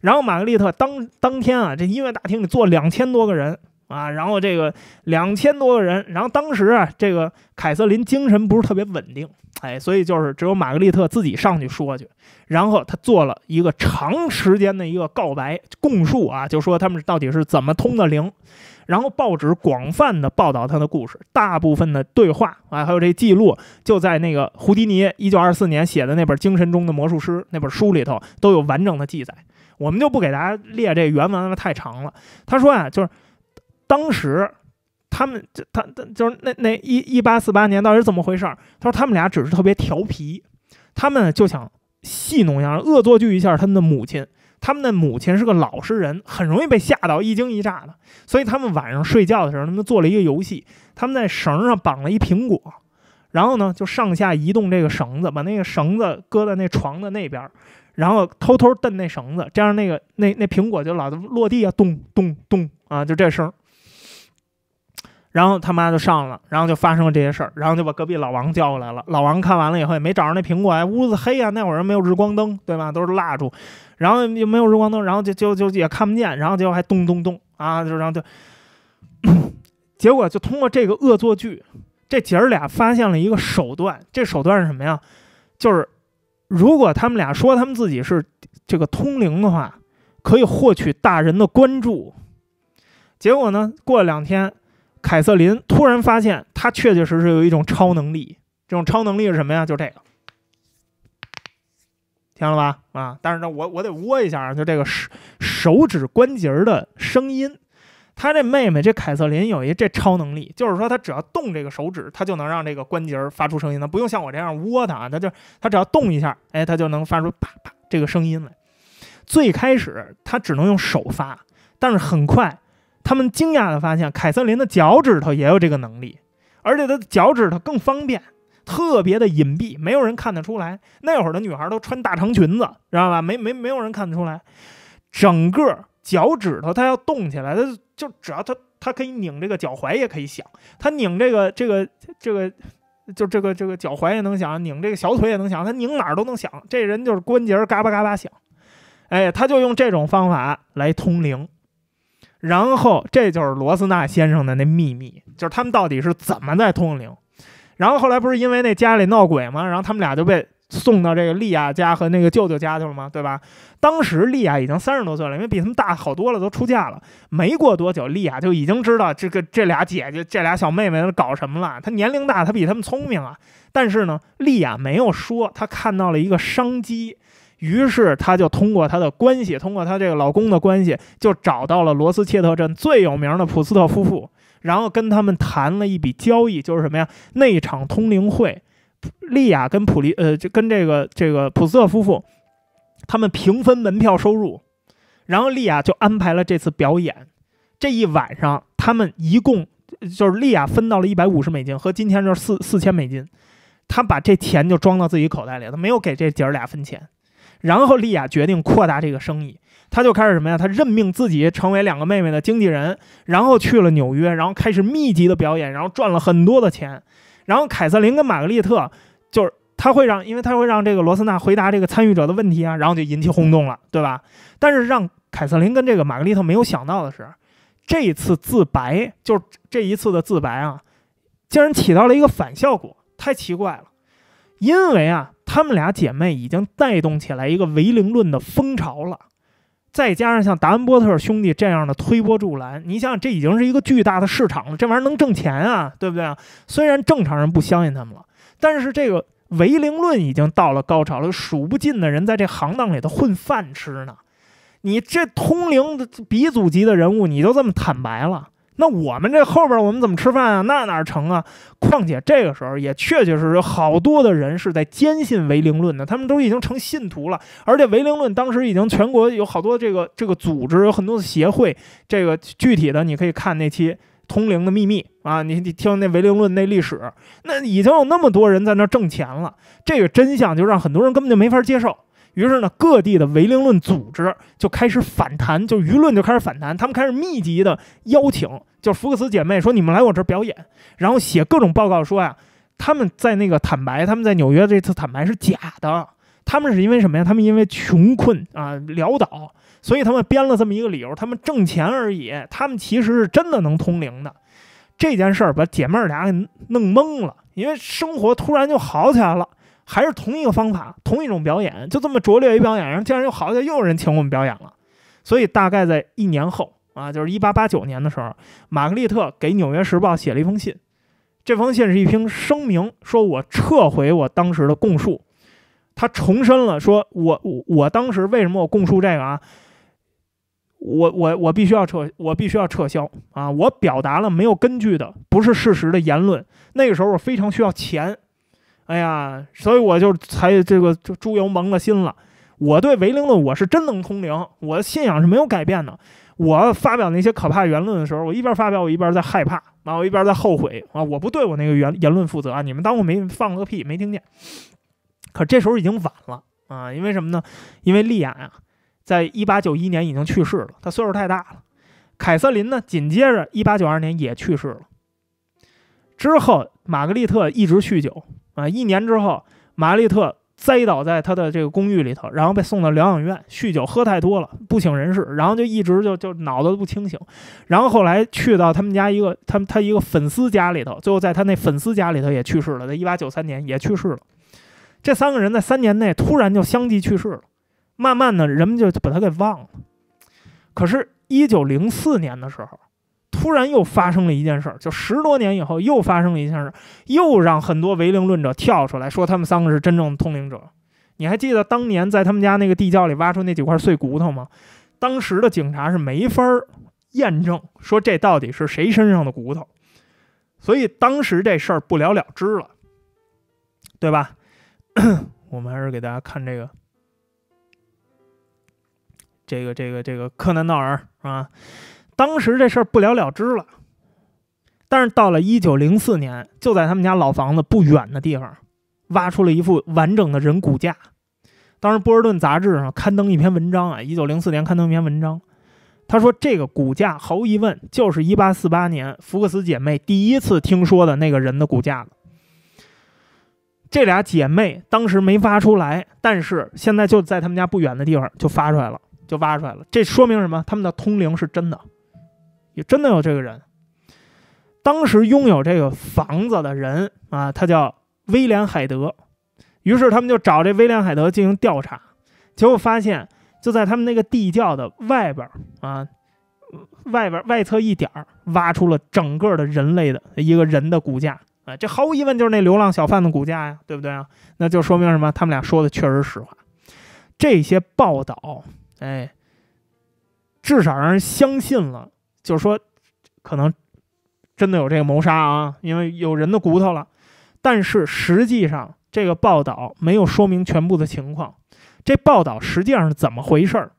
然后玛格丽特当当天啊，这音乐大厅里坐两千多个人。啊，然后这个两千多个人，然后当时啊，这个凯瑟琳精神不是特别稳定，哎，所以就是只有玛格丽特自己上去说去，然后他做了一个长时间的一个告白供述啊，就说他们到底是怎么通的灵，然后报纸广泛的报道他的故事，大部分的对话啊，还有这记录就在那个胡迪尼一九二四年写的那本《精神中的魔术师》那本书里头都有完整的记载，我们就不给大家列这原文了，太长了。他说啊，就是。当时他们就他他就是那那一一八四八年，到底是怎么回事？他说他们俩只是特别调皮，他们就想戏弄一下，恶作剧一下他们的母亲。他们的母亲是个老实人，很容易被吓到，一惊一乍的。所以他们晚上睡觉的时候，他们做了一个游戏，他们在绳上绑了一苹果，然后呢就上下移动这个绳子，把那个绳子搁在那床的那边，然后偷偷蹬那绳子，这样那个那那苹果就老落地啊，咚咚咚啊，就这声。然后他妈就上了，然后就发生了这些事儿，然后就把隔壁老王叫过来了。老王看完了以后也没找着那苹果，哎，屋子黑啊，那会儿没有日光灯，对吧？都是蜡烛，然后又没有日光灯，然后就就就也看不见，然后就还咚咚咚啊，就然后就，结果就通过这个恶作剧，这姐儿俩发现了一个手段，这手段是什么呀？就是如果他们俩说他们自己是这个通灵的话，可以获取大人的关注。结果呢，过了两天。凯瑟琳突然发现，她确确实实有一种超能力。这种超能力是什么呀？就这个，听到了吧？啊！但是呢，我我得窝一下，就这个手手指关节儿的声音。她这妹妹，这凯瑟琳有一这超能力，就是说她只要动这个手指，她就能让这个关节儿发出声音她不用像我这样窝它啊。她就她只要动一下，哎，她就能发出啪啪这个声音来。最开始她只能用手发，但是很快。他们惊讶地发现，凯瑟琳的脚趾头也有这个能力，而且她的脚趾头更方便，特别的隐蔽，没有人看得出来。那会儿的女孩都穿大长裙子，知道吧？没没，没有人看得出来。整个脚趾头，她要动起来，她就只要她，她可以拧这个脚踝，也可以响；她拧这个这个这个，就这个这个脚踝也能响，拧这个小腿也能响，她拧哪儿都能响。这人就是关节嘎巴嘎巴响，哎，他就用这种方法来通灵。然后这就是罗斯纳先生的那秘密，就是他们到底是怎么在通灵。然后后来不是因为那家里闹鬼吗？然后他们俩就被送到这个利亚家和那个舅舅家去了吗？对吧？当时利亚已经三十多岁了，因为比他们大好多了，都出嫁了。没过多久，利亚就已经知道这个这俩姐姐、这俩小妹妹搞什么了。她年龄大，她比他们聪明啊。但是呢，利亚没有说，她看到了一个商机。于是他就通过他的关系，通过他这个老公的关系，就找到了罗斯切特镇最有名的普斯特夫妇，然后跟他们谈了一笔交易，就是什么呀？那场通灵会，利亚跟普利呃，就跟这个这个普斯特夫妇，他们平分门票收入，然后利亚就安排了这次表演。这一晚上他们一共就是利亚分到了一百五十美金，和今天就是四四千美金，他把这钱就装到自己口袋里，他没有给这姐儿俩分钱。然后莉亚决定扩大这个生意，他就开始什么呀？他任命自己成为两个妹妹的经纪人，然后去了纽约，然后开始密集的表演，然后赚了很多的钱。然后凯瑟琳跟玛格丽特，就是他会让，因为他会让这个罗斯纳回答这个参与者的问题啊，然后就引起轰动了，对吧？但是让凯瑟琳跟这个玛格丽特没有想到的是，这一次自白，就这一次的自白啊，竟然起到了一个反效果，太奇怪了，因为啊。她们俩姐妹已经带动起来一个唯灵论的风潮了，再加上像达文波特兄弟这样的推波助澜，你想想，这已经是一个巨大的市场了。这玩意儿能挣钱啊，对不对啊？虽然正常人不相信他们了，但是这个唯灵论已经到了高潮了，数不尽的人在这行当里头混饭吃呢。你这通灵的鼻祖级的人物，你都这么坦白了？那我们这后边我们怎么吃饭啊？那哪成啊？况且这个时候也确确实实好多的人是在坚信唯灵论的，他们都已经成信徒了。而且唯灵论当时已经全国有好多这个这个组织，有很多协会。这个具体的你可以看那期《通灵的秘密》啊，你你听那唯灵论那历史，那已经有那么多人在那挣钱了。这个真相就让很多人根本就没法接受。于是呢，各地的唯灵论组织就开始反弹，就舆论就开始反弹。他们开始密集的邀请，就福克斯姐妹说：“你们来我这儿表演。”然后写各种报告说呀，他们在那个坦白，他们在纽约这次坦白是假的。他们是因为什么呀？他们因为穷困啊潦倒，所以他们编了这么一个理由，他们挣钱而已。他们其实是真的能通灵的。这件事儿把姐妹俩给弄懵了，因为生活突然就好起来了。还是同一个方法，同一种表演，就这么拙劣一表演，然后竟然又好起来，又有人请我们表演了。所以大概在一年后啊，就是一八八九年的时候，玛格丽特给《纽约时报》写了一封信。这封信是一篇声明，说我撤回我当时的供述。他重申了，说我我我当时为什么我供述这个啊？我我我必须要撤，我必须要撤销啊！我表达了没有根据的、不是事实的言论。那个时候我非常需要钱。哎呀，所以我就才这个这猪油蒙了心了。我对维灵的我是真能通灵，我的信仰是没有改变的。我发表那些可怕言论的时候，我一边发表我一边在害怕啊，我一边在后悔啊。我不对我那个言言论负责啊。你们当我没放个屁，没听见？可这时候已经晚了啊！因为什么呢？因为利雅呀，在一八九一年已经去世了，她岁数太大了。凯瑟琳呢，紧接着一八九二年也去世了。之后玛格丽特一直酗酒。啊，一年之后，玛丽特栽倒在他的这个公寓里头，然后被送到疗养院，酗酒喝太多了，不省人事，然后就一直就就脑子不清醒，然后后来去到他们家一个他们他一个粉丝家里头，最后在他那粉丝家里头也去世了，在一八九三年也去世了。这三个人在三年内突然就相继去世了，慢慢的人们就把他给忘了。可是，一九零四年的时候。突然又发生了一件事，儿，就十多年以后又发生了一件事，儿，又让很多唯灵论者跳出来说他们三个是真正的通灵者。你还记得当年在他们家那个地窖里挖出那几块碎骨头吗？当时的警察是没法儿验证说这到底是谁身上的骨头，所以当时这事儿不了了之了，对吧？我们还是给大家看这个，这个，这个，这个柯南道尔啊。当时这事儿不了了之了，但是到了一九零四年，就在他们家老房子不远的地方，挖出了一副完整的人骨架。当时《波尔顿》杂志上刊登一篇文章啊，一九零四年刊登一篇文章，他说这个骨架毫无疑问就是一八四八年福克斯姐妹第一次听说的那个人的骨架了。这俩姐妹当时没挖出来，但是现在就在他们家不远的地方就发出来了，就挖出来了。这说明什么？他们的通灵是真的。真的有这个人，当时拥有这个房子的人啊，他叫威廉海德。于是他们就找这威廉海德进行调查，结果发现就在他们那个地窖的外边啊，外边外侧一点挖出了整个的人类的一个人的骨架。啊，这毫无疑问就是那流浪小贩的骨架呀，对不对啊？那就说明什么？他们俩说的确实实话。这些报道，哎，至少让人相信了。就是说，可能真的有这个谋杀啊，因为有人的骨头了。但是实际上，这个报道没有说明全部的情况。这报道实际上是怎么回事儿？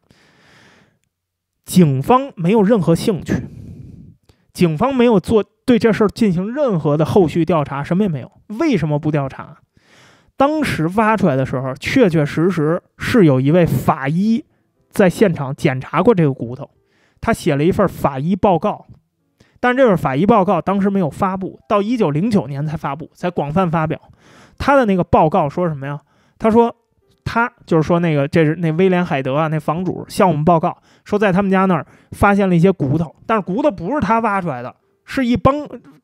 警方没有任何兴趣，警方没有做对这事儿进行任何的后续调查，什么也没有。为什么不调查？当时挖出来的时候，确确实实是有一位法医在现场检查过这个骨头。他写了一份法医报告，但是这份法医报告当时没有发布，到一九零九年才发布，才广泛发表。他的那个报告说什么呀？他说他就是说那个这是那威廉海德啊，那房主向我们报告说，在他们家那儿发现了一些骨头，但是骨头不是他挖出来的，是一帮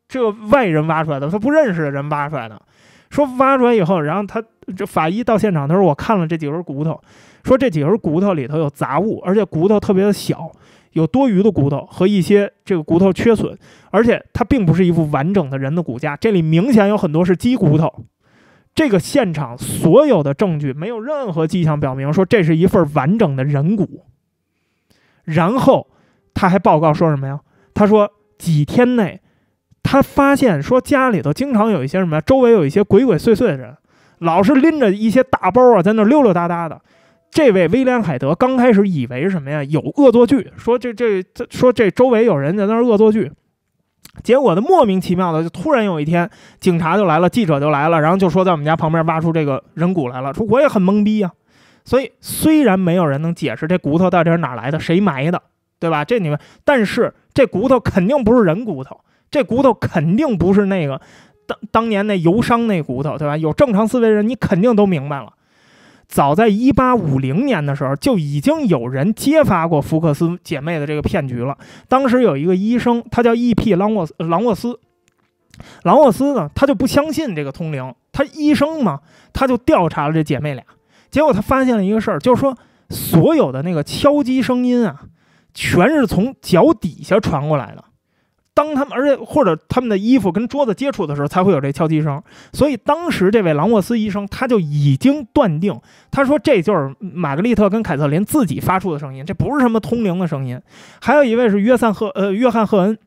这外人挖出来的，他不认识的人挖出来的。说挖出来以后，然后他这法医到现场，他说我看了这几根骨头，说这几根骨头里头有杂物，而且骨头特别的小。有多余的骨头和一些这个骨头缺损，而且它并不是一副完整的人的骨架。这里明显有很多是鸡骨头。这个现场所有的证据没有任何迹象表明说这是一份完整的人骨。然后他还报告说什么呀？他说几天内他发现说家里头经常有一些什么呀？周围有一些鬼鬼祟祟的人，老是拎着一些大包啊在那溜溜达达的。这位威廉海德刚开始以为什么呀？有恶作剧，说这这说这周围有人在那儿恶作剧，结果呢莫名其妙的就突然有一天警察就来了，记者就来了，然后就说在我们家旁边挖出这个人骨来了，说我也很懵逼啊。所以虽然没有人能解释这骨头到底是哪来的，谁埋的，对吧？这你们，但是这骨头肯定不是人骨头，这骨头肯定不是那个当当年那油商那骨头，对吧？有正常思维的人，你肯定都明白了。早在一八五零年的时候，就已经有人揭发过福克斯姐妹的这个骗局了。当时有一个医生，他叫 E.P. 朗沃斯，朗沃斯，朗沃斯呢，他就不相信这个通灵。他医生嘛，他就调查了这姐妹俩，结果他发现了一个事儿，就是说所有的那个敲击声音啊，全是从脚底下传过来的。当他们，而且或者他们的衣服跟桌子接触的时候，才会有这敲击声。所以当时这位朗沃斯医生他就已经断定，他说这就是玛格丽特跟凯瑟琳自己发出的声音，这不是什么通灵的声音。还有一位是约瑟赫，呃，约翰赫恩，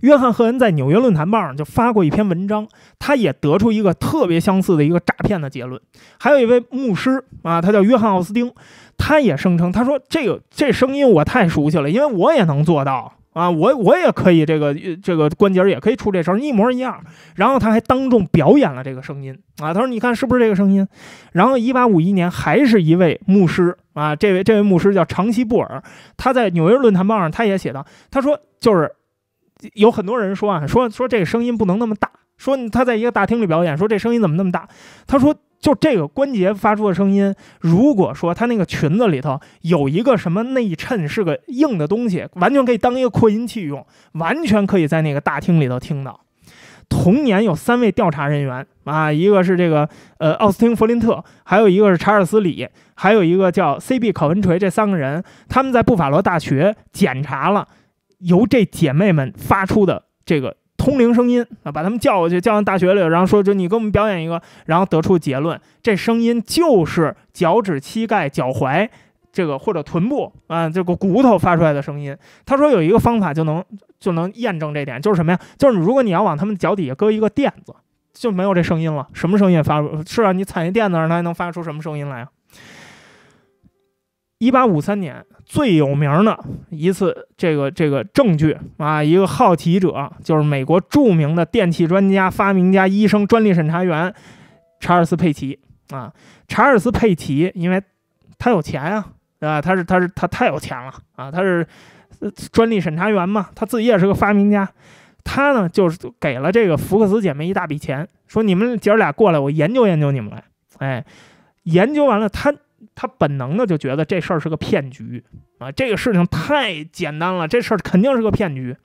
约翰赫恩在《纽约论坛报》上就发过一篇文章，他也得出一个特别相似的一个诈骗的结论。还有一位牧师啊，他叫约翰奥斯汀，他也声称，他说这个这声音我太熟悉了，因为我也能做到。啊，我我也可以这个这个关节也可以出这声，一模一样。然后他还当众表演了这个声音啊，他说：“你看是不是这个声音？”然后一八五一年还是一位牧师啊，这位这位牧师叫长西布尔，他在《纽约论坛报》上他也写到，他说就是有很多人说啊，说说这个声音不能那么大，说他在一个大厅里表演，说这声音怎么那么大？他说。就这个关节发出的声音，如果说他那个裙子里头有一个什么内衬是个硬的东西，完全可以当一个扩音器用，完全可以在那个大厅里头听到。同年有三位调查人员啊，一个是这个呃奥斯汀·弗林特，还有一个是查尔斯·李，还有一个叫 C.B. 考恩锤，这三个人他们在布法罗大学检查了由这姐妹们发出的这个。通灵声音啊，把他们叫过去，叫到大学里，然后说，就你给我们表演一个，然后得出结论，这声音就是脚趾、膝盖、脚踝这个或者臀部啊，这个骨头发出来的声音。他说有一个方法就能就能验证这点，就是什么呀？就是你如果你要往他们脚底下搁一个垫子，就没有这声音了。什么声音也发？是啊，你踩一垫子，它还能发出什么声音来啊？一八五三年最有名的一次，这个这个证据啊，一个好奇者就是美国著名的电器专家、发明家、医生、专利审查员查尔斯·佩奇啊。查尔斯·佩奇，因为他有钱啊，啊，他是他是他太有钱了啊，他是专利审查员嘛，他自己也是个发明家，他呢就是给了这个福克斯姐妹一大笔钱，说你们姐儿俩过来，我研究研究你们来，哎，研究完了他。他本能的就觉得这事儿是个骗局啊！这个事情太简单了，这事儿肯定是个骗局，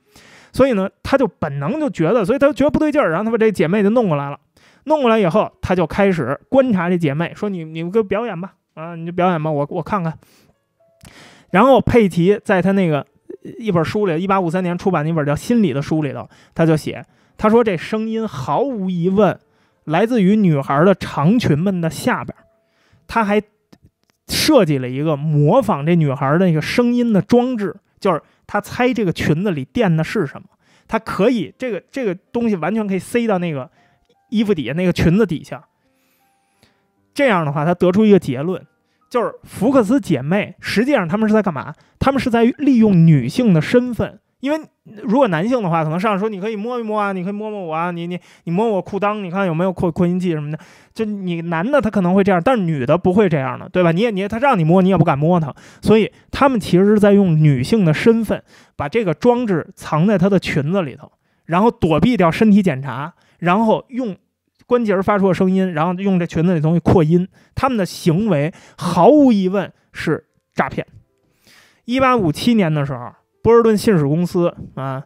所以呢，他就本能就觉得，所以他觉得不对劲儿，然后他把这姐妹就弄过来了。弄过来以后，他就开始观察这姐妹，说：“你你们给表演吧，啊，你就表演吧，我我看看。”然后佩奇在他那个一本书里，一八五三年出版的一本叫《心理》的书里头，他就写，他说：“这声音毫无疑问来自于女孩的长裙们的下边。”他还。设计了一个模仿这女孩的那个声音的装置，就是他猜这个裙子里垫的是什么，他可以这个这个东西完全可以塞到那个衣服底下那个裙子底下。这样的话，他得出一个结论，就是福克斯姐妹实际上他们是在干嘛？他们是在利用女性的身份。因为如果男性的话，可能上说你可以摸一摸啊，你可以摸摸我啊，你你你摸我裤裆，你看有没有扩扩音器什么的。就你男的他可能会这样，但女的不会这样的，对吧？你也你他让你摸，你也不敢摸他。所以他们其实是在用女性的身份把这个装置藏在他的裙子里头，然后躲避掉身体检查，然后用关节发出的声音，然后用这裙子里东西扩音。他们的行为毫无疑问是诈骗。一八五七年的时候。波尔顿信使公司啊，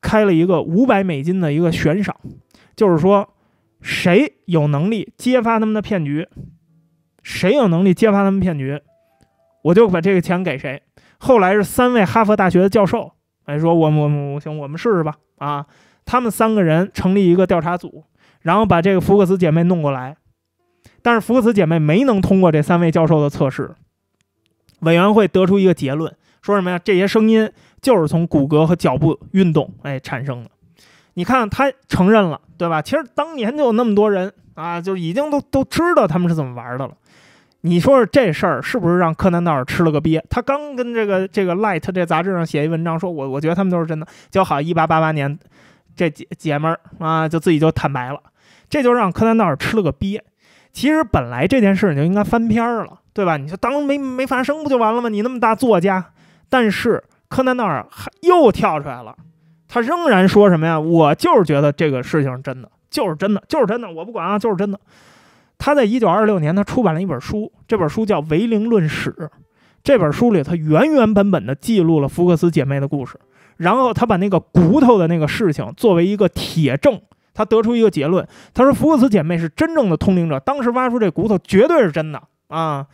开了一个五百美金的一个悬赏，就是说，谁有能力揭发他们的骗局，谁有能力揭发他们骗局，我就把这个钱给谁。后来是三位哈佛大学的教授，哎，说我们我们行，我们试试吧啊！他们三个人成立一个调查组，然后把这个福克斯姐妹弄过来，但是福克斯姐妹没能通过这三位教授的测试。委员会得出一个结论。说什么呀？这些声音就是从骨骼和脚步运动哎产生的。你看他承认了，对吧？其实当年就有那么多人啊，就已经都都知道他们是怎么玩的了。你说这事儿是不是让柯南道尔吃了个鳖？他刚跟这个这个 Light 这杂志上写一文章，说我我觉得他们都是真的，就好像1888年这姐姐们儿啊，就自己就坦白了，这就让柯南道尔吃了个鳖。其实本来这件事你就应该翻篇儿了，对吧？你就当没没发生不就完了吗？你那么大作家。但是柯南道尔又跳出来了，他仍然说什么呀？我就是觉得这个事情是真的，就是真的，就是真的，我不管啊，就是真的。他在一九二六年，他出版了一本书，这本书叫《唯灵论史》。这本书里，他原原本本的记录了福克斯姐妹的故事，然后他把那个骨头的那个事情作为一个铁证，他得出一个结论，他说福克斯姐妹是真正的通灵者，当时挖出这骨头绝对是真的啊。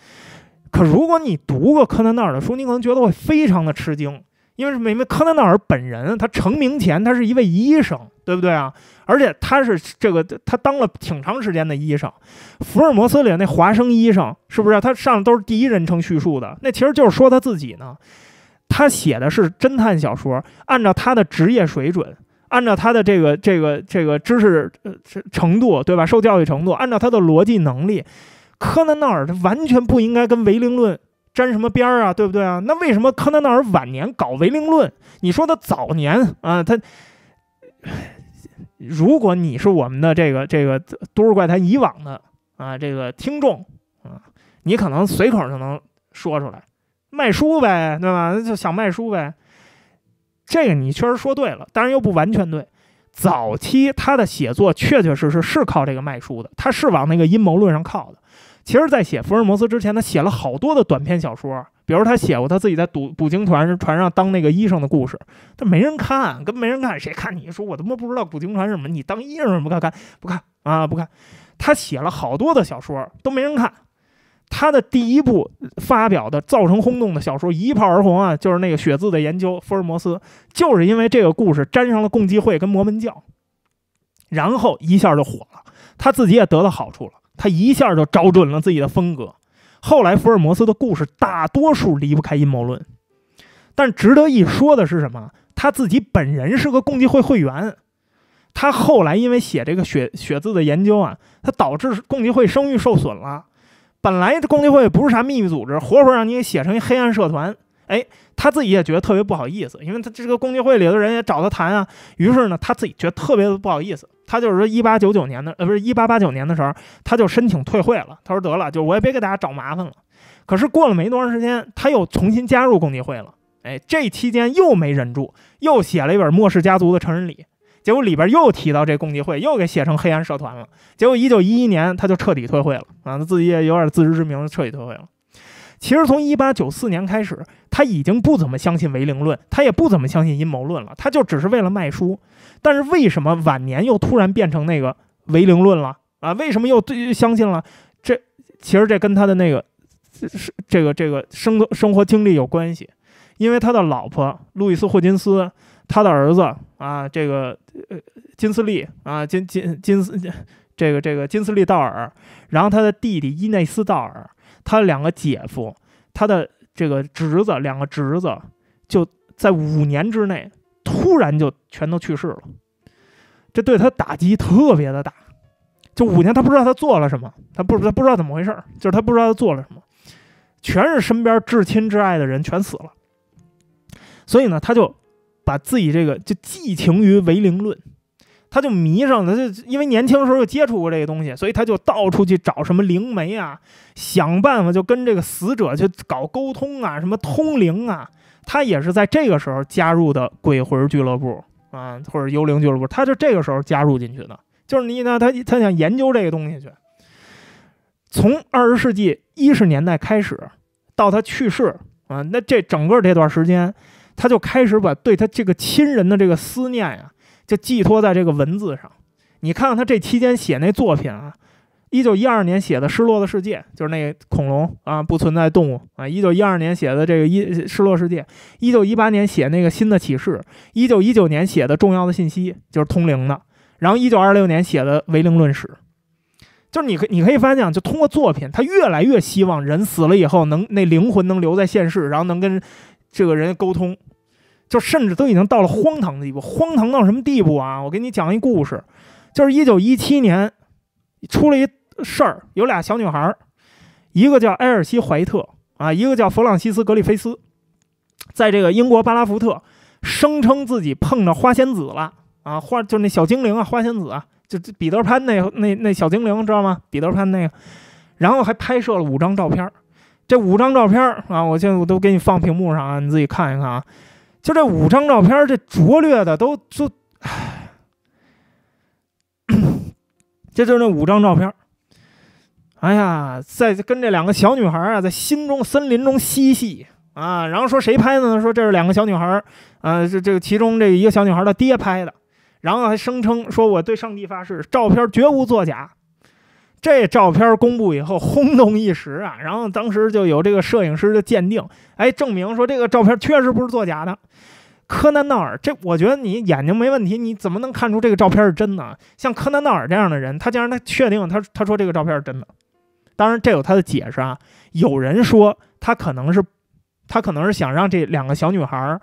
可如果你读过柯南·道尔的书，你可能觉得会非常的吃惊，因为么？因为柯南·道尔本人，他成名前他是一位医生，对不对啊？而且他是这个，他当了挺长时间的医生。福尔摩斯里那华生医生，是不是他上都是第一人称叙述的？那其实就是说他自己呢。他写的是侦探小说，按照他的职业水准，按照他的这个这个这个知识呃程度，对吧？受教育程度，按照他的逻辑能力。柯南·道尔他完全不应该跟唯灵论沾什么边儿啊，对不对啊？那为什么柯南·道尔晚年搞唯灵论？你说他早年啊，他如果你是我们的这个这个《都市怪谈》以往的啊这个听众啊，你可能随口就能说出来，卖书呗，对吧？那就想卖书呗。这个你确实说对了，但是又不完全对。早期他的写作确确实实是靠这个卖书的，他是往那个阴谋论上靠的。其实，在写福尔摩斯之前，他写了好多的短篇小说，比如他写过他自己在赌捕鲸船船上当那个医生的故事，但没人看，跟没人看，谁看你说我他妈不知道捕鲸船什么，你当医生什么不看看不看啊不看，他写了好多的小说都没人看，他的第一部发表的造成轰动的小说一炮而红啊，就是那个血字的研究，福尔摩斯就是因为这个故事沾上了共济会跟摩门教，然后一下就火了，他自己也得到好处了。他一下就找准了自己的风格。后来福尔摩斯的故事大多数离不开阴谋论，但值得一说的是什么？他自己本人是个共济会会员。他后来因为写这个血血字的研究啊，他导致共济会声誉受损了。本来这共济会不是啥秘密组织，活活让你写成一黑暗社团。哎，他自己也觉得特别不好意思，因为他这个共济会里的人也找他谈啊。于是呢，他自己觉得特别的不好意思。他就是说，一八九九年的呃，不是一八八九年的时候，他就申请退会了。他说：“得了，就我也别给大家找麻烦了。”可是过了没多长时间，他又重新加入共济会了。哎，这期间又没忍住，又写了一本《末世家族的成人礼》，结果里边又提到这共济会，又给写成黑暗社团了。结果一九一一年，他就彻底退会了。啊，他自己也有点自知之明，彻底退会了。其实从一八九四年开始，他已经不怎么相信唯灵论，他也不怎么相信阴谋论了。他就只是为了卖书。但是为什么晚年又突然变成那个唯灵论了啊？为什么又对相信了？这其实这跟他的那个是这个这个生生活经历有关系。因为他的老婆路易斯霍金斯，他的儿子啊，这个呃金斯利啊，金金金斯，这个这个金斯利道尔，然后他的弟弟伊内斯道尔。他两个姐夫，他的这个侄子，两个侄子，就在五年之内突然就全都去世了，这对他打击特别的大。就五年，他不知道他做了什么，他不他不知道怎么回事就是他不知道他做了什么，全是身边至亲至爱的人全死了。所以呢，他就把自己这个就寄情于唯灵论。他就迷上了，他就因为年轻时候就接触过这个东西，所以他就到处去找什么灵媒啊，想办法就跟这个死者去搞沟通啊，什么通灵啊。他也是在这个时候加入的鬼魂俱乐部啊，或者幽灵俱乐部。他就这个时候加入进去的，就是你呢，他他想研究这个东西去。从二十世纪一十年代开始，到他去世啊，那这整个这段时间，他就开始把对他这个亲人的这个思念呀。就寄托在这个文字上，你看看他这期间写那作品啊，一九一二年写的《失落的世界》，就是那恐龙啊不存在动物啊，一九一二年写的这个一《失落世界》，一九一八年写那个《新的启示》，一九一九年写的《重要的信息》，就是通灵的，然后一九二六年写的《唯灵论史》，就是你可你可以发现，就通过作品，他越来越希望人死了以后能那灵魂能留在现世，然后能跟这个人沟通。就甚至都已经到了荒唐的地步，荒唐到什么地步啊？我给你讲一故事，就是一九一七年出了一事儿，有俩小女孩，一个叫埃尔西·怀特啊，一个叫弗朗西斯·格里菲斯，在这个英国巴拉福特声称自己碰到花仙子了啊，花就是那小精灵啊，花仙子啊，就彼得潘那那那小精灵，知道吗？彼得潘那个，然后还拍摄了五张照片，这五张照片啊，我现在我都给你放屏幕上啊，你自己看一看啊。就这五张照片，这拙劣的都都，这 就是那五张照片。哎呀，在跟这两个小女孩啊，在心中森林中嬉戏啊，然后说谁拍的呢？说这是两个小女孩啊，这这其中这一个小女孩的爹拍的，然后还声称说我对上帝发誓，照片绝无作假。这照片公布以后轰动一时啊，然后当时就有这个摄影师的鉴定，哎，证明说这个照片确实不是作假的。柯南·道尔，这我觉得你眼睛没问题，你怎么能看出这个照片是真的？像柯南·道尔这样的人，他竟然他确定他他说这个照片是真的，当然这有他的解释啊。有人说他可能是他可能是想让这两个小女孩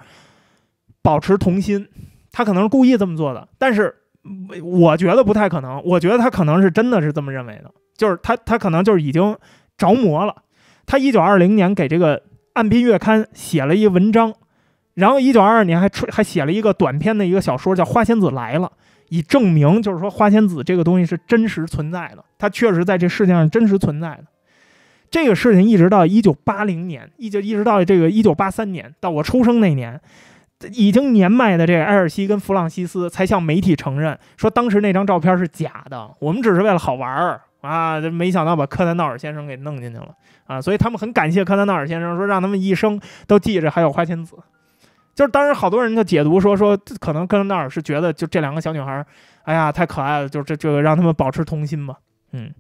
保持童心，他可能是故意这么做的，但是。我觉得不太可能，我觉得他可能是真的是这么认为的，就是他他可能就是已经着魔了。他一九二零年给这个《岸边月刊》写了一文章，然后一九二二年还出还写了一个短篇的一个小说，叫《花仙子来了》，以证明就是说花仙子这个东西是真实存在的，它确实在这世界上真实存在的。这个事情一直到一九八零年，一直一直到这个一九八三年，到我出生那年。已经年迈的这个埃尔西跟弗朗西斯才向媒体承认说，当时那张照片是假的，我们只是为了好玩儿啊，没想到把柯南道尔先生给弄进去了啊，所以他们很感谢柯南道尔先生，说让他们一生都记着还有花仙子，就是当时好多人就解读说说可能柯南道尔是觉得就这两个小女孩，哎呀太可爱了，就这就让他们保持童心吧，嗯。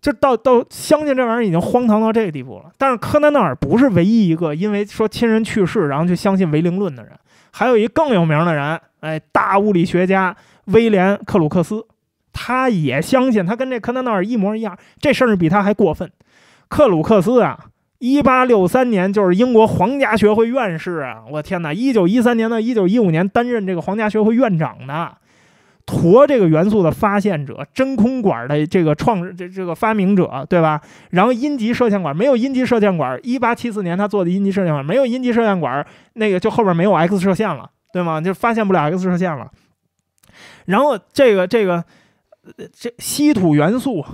就到到相信这玩意儿已经荒唐到这个地步了。但是科南纳尔不是唯一一个因为说亲人去世然后就相信唯灵论的人，还有一更有名的人，哎，大物理学家威廉克鲁克斯，他也相信，他跟这柯南纳尔一模一样。这甚至比他还过分。克鲁克斯啊，一八六三年就是英国皇家学会院士啊，我天哪！一九一三年到一九一五年担任这个皇家学会院长呢。铊这个元素的发现者，真空管的这个创这这个发明者，对吧？然后阴极射线管没有，阴极射线管，一八七四年他做的阴极射线管没有阴极射线管，那个就后边没有 X 射线了，对吗？就发现不了 X 射线了。然后这个这个这稀土元素，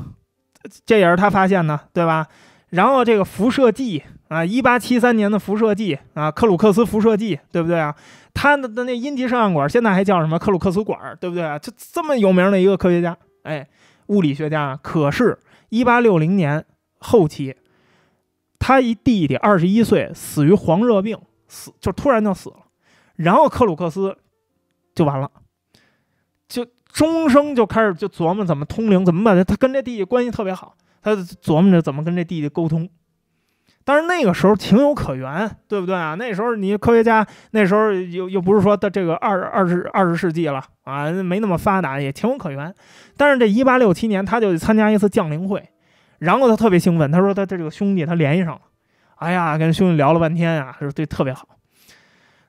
这也是他发现的，对吧？然后这个辐射剂。啊，一八七三年的辐射剂啊，克鲁克斯辐射剂，对不对啊？他的的那阴极摄像管现在还叫什么克鲁克斯管，对不对啊？就这么有名的一个科学家，哎，物理学家。可是，一八六零年后期，他一弟弟二十一岁死于黄热病，死就突然就死了，然后克鲁克斯就完了，就终生就开始就琢磨怎么通灵，怎么办？他跟这弟弟关系特别好，他琢磨着怎么跟这弟弟沟通。但是那个时候情有可原，对不对啊？那时候你科学家，那时候又又不是说的这个二二十二十世纪了啊，没那么发达，也情有可原。但是这一八六七年他就参加一次降灵会，然后他特别兴奋，他说他这个兄弟他联系上了，哎呀，跟兄弟聊了半天啊，他说对特别好。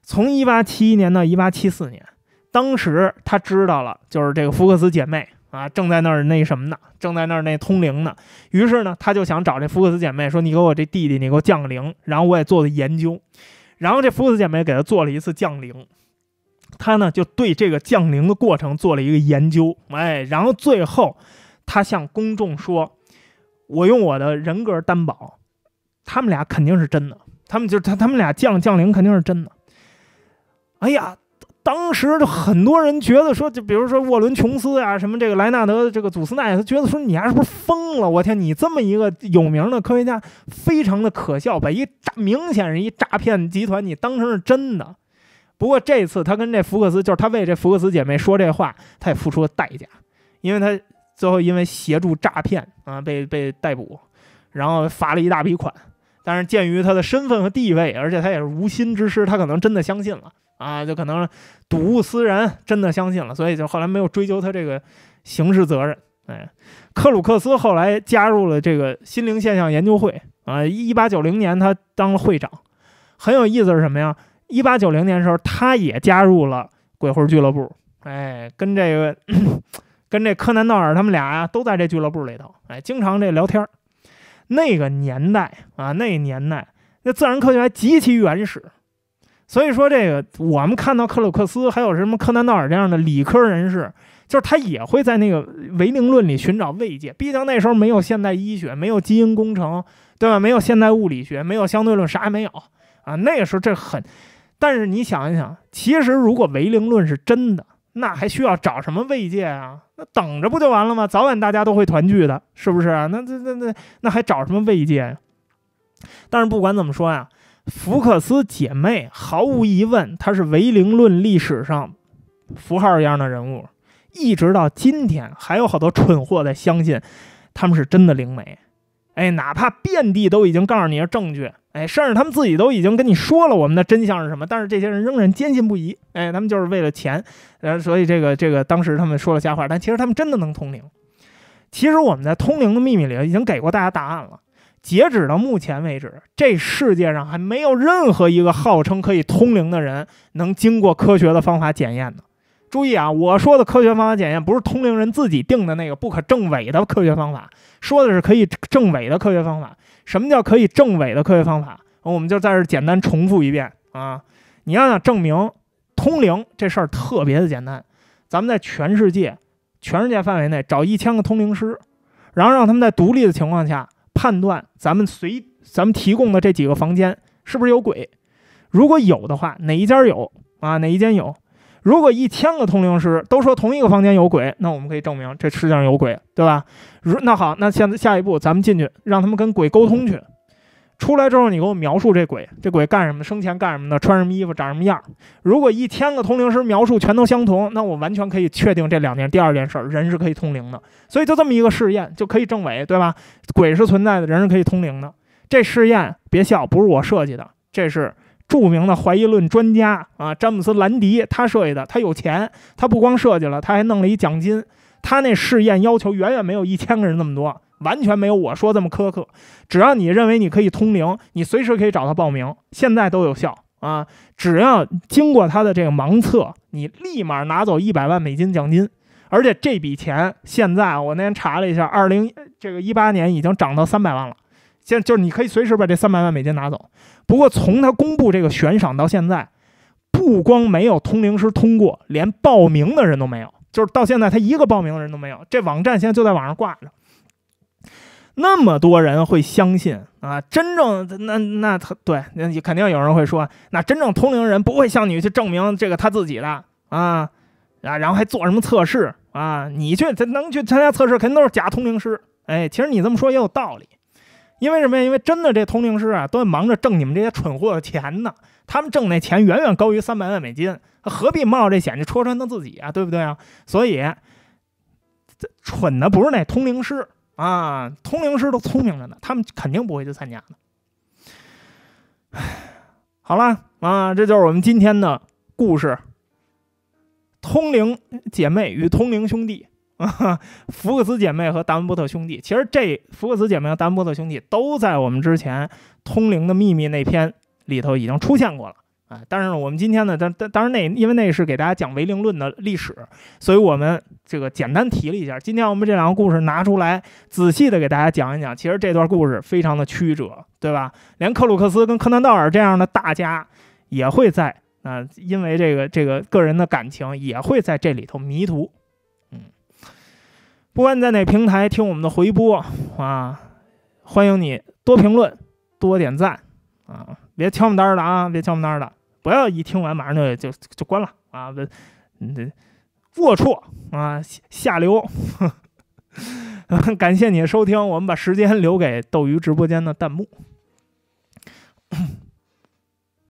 从一八七一年到一八七四年，当时他知道了就是这个福克斯姐妹。啊，正在那儿那什么呢？正在那儿那通灵呢。于是呢，他就想找这福克斯姐妹说：“你给我这弟弟，你给我降个灵。”然后我也做个研究。然后这福克斯姐妹给他做了一次降灵，他呢就对这个降灵的过程做了一个研究。哎，然后最后他向公众说：“我用我的人格担保，他们俩肯定是真的。他们就他，他们俩降降灵肯定是真的。”哎呀！当时就很多人觉得说，就比如说沃伦·琼斯啊，什么这个莱纳德这个祖斯奈，他觉得说你丫是不是疯了？我天，你这么一个有名的科学家，非常的可笑，把一诈明显是一诈骗集团，你当成是真的。不过这次他跟这福克斯，就是他为这福克斯姐妹说这话，他也付出了代价，因为他最后因为协助诈骗啊被被逮捕，然后罚了一大笔款。但是鉴于他的身份和地位，而且他也是无心之失，他可能真的相信了。啊，就可能睹物思人，真的相信了，所以就后来没有追究他这个刑事责任。哎，克鲁克斯后来加入了这个心灵现象研究会啊，一八九零年他当了会长。很有意思是什么呀？一八九零年的时候，他也加入了鬼魂俱乐部，哎，跟这个跟这柯南道尔他们俩呀，都在这俱乐部里头，哎，经常这聊天。那个年代啊，那年代那自然科学还极其原始。所以说，这个我们看到克鲁克斯，还有什么柯南道尔这样的理科人士，就是他也会在那个唯灵论里寻找慰藉。毕竟那时候没有现代医学，没有基因工程，对吧？没有现代物理学，没有相对论，啥也没有啊。那个时候这很。但是你想一想，其实如果唯灵论是真的，那还需要找什么慰藉啊？那等着不就完了吗？早晚大家都会团聚的，是不是？那那那那那还找什么慰藉呀？但是不管怎么说呀。福克斯姐妹，毫无疑问，她是唯灵论历史上符号一样的人物。一直到今天，还有好多蠢货在相信他们是真的灵媒。哎，哪怕遍地都已经告诉你是证据，哎，甚至他们自己都已经跟你说了我们的真相是什么，但是这些人仍然坚信不疑。哎，他们就是为了钱，然后所以这个这个当时他们说了瞎话，但其实他们真的能通灵。其实我们在《通灵的秘密》里已经给过大家答案了。截止到目前为止，这世界上还没有任何一个号称可以通灵的人能经过科学的方法检验的。注意啊，我说的科学方法检验不是通灵人自己定的那个不可证伪的科学方法，说的是可以证伪的科学方法。什么叫可以证伪的科学方法？我们就在这简单重复一遍啊！你要想证明通灵这事儿特别的简单，咱们在全世界、全世界范围内找一千个通灵师，然后让他们在独立的情况下。判断咱们随咱们提供的这几个房间是不是有鬼，如果有的话，哪一家有啊？哪一间有？如果一千个通灵师都说同一个房间有鬼，那我们可以证明这世界上有鬼，对吧？如那好，那现在下一步咱们进去，让他们跟鬼沟通去。出来之后，你给我描述这鬼，这鬼干什么？生前干什么的？穿什么衣服？长什么样？如果一千个通灵师描述全都相同，那我完全可以确定这两件第二件事，人是可以通灵的。所以就这么一个试验就可以证伪，对吧？鬼是存在的，人是可以通灵的。这试验别笑，不是我设计的，这是著名的怀疑论专家啊，詹姆斯·兰迪他设计的。他有钱，他不光设计了，他还弄了一奖金。他那试验要求远远没有一千个人那么多。完全没有我说这么苛刻，只要你认为你可以通灵，你随时可以找他报名，现在都有效啊！只要经过他的这个盲测，你立马拿走一百万美金奖金，而且这笔钱现在我那天查了一下，二零这个一八年已经涨到三百万了。现就是你可以随时把这三百万美金拿走。不过从他公布这个悬赏到现在，不光没有通灵师通过，连报名的人都没有，就是到现在他一个报名的人都没有。这网站现在就在网上挂着。那么多人会相信啊？真正那那他对那你肯定有人会说，那真正通灵人不会向你去证明这个他自己的啊啊，然后还做什么测试啊？你去他能去参加测试，肯定都是假通灵师。哎，其实你这么说也有道理，因为什么呀？因为真的这通灵师啊，都在忙着挣你们这些蠢货的钱呢。他们挣那钱远远高于三百万美金，何必冒这险去戳穿他自己啊？对不对啊？所以，这蠢的不是那通灵师。啊，通灵师都聪明着呢，他们肯定不会去参加的。唉，好了，啊，这就是我们今天的故事。通灵姐妹与通灵兄弟啊，福克斯姐妹和达文波特兄弟。其实这福克斯姐妹和达文波特兄弟都在我们之前《通灵的秘密》那篇里头已经出现过了。啊，但是呢，我们今天呢，当当当然那，因为那是给大家讲唯灵论的历史，所以我们这个简单提了一下。今天我们这两个故事拿出来，仔细的给大家讲一讲。其实这段故事非常的曲折，对吧？连克鲁克斯跟柯南道尔这样的大家，也会在啊，因为这个这个个人的感情也会在这里头迷途。嗯，不管你在哪平台听我们的回播啊，欢迎你多评论，多点赞啊。别敲木单的啊！别敲木单的，不要一听完马上就就就关了啊！这、这龌龊啊，下流！感谢你的收听，我们把时间留给斗鱼直播间的弹幕。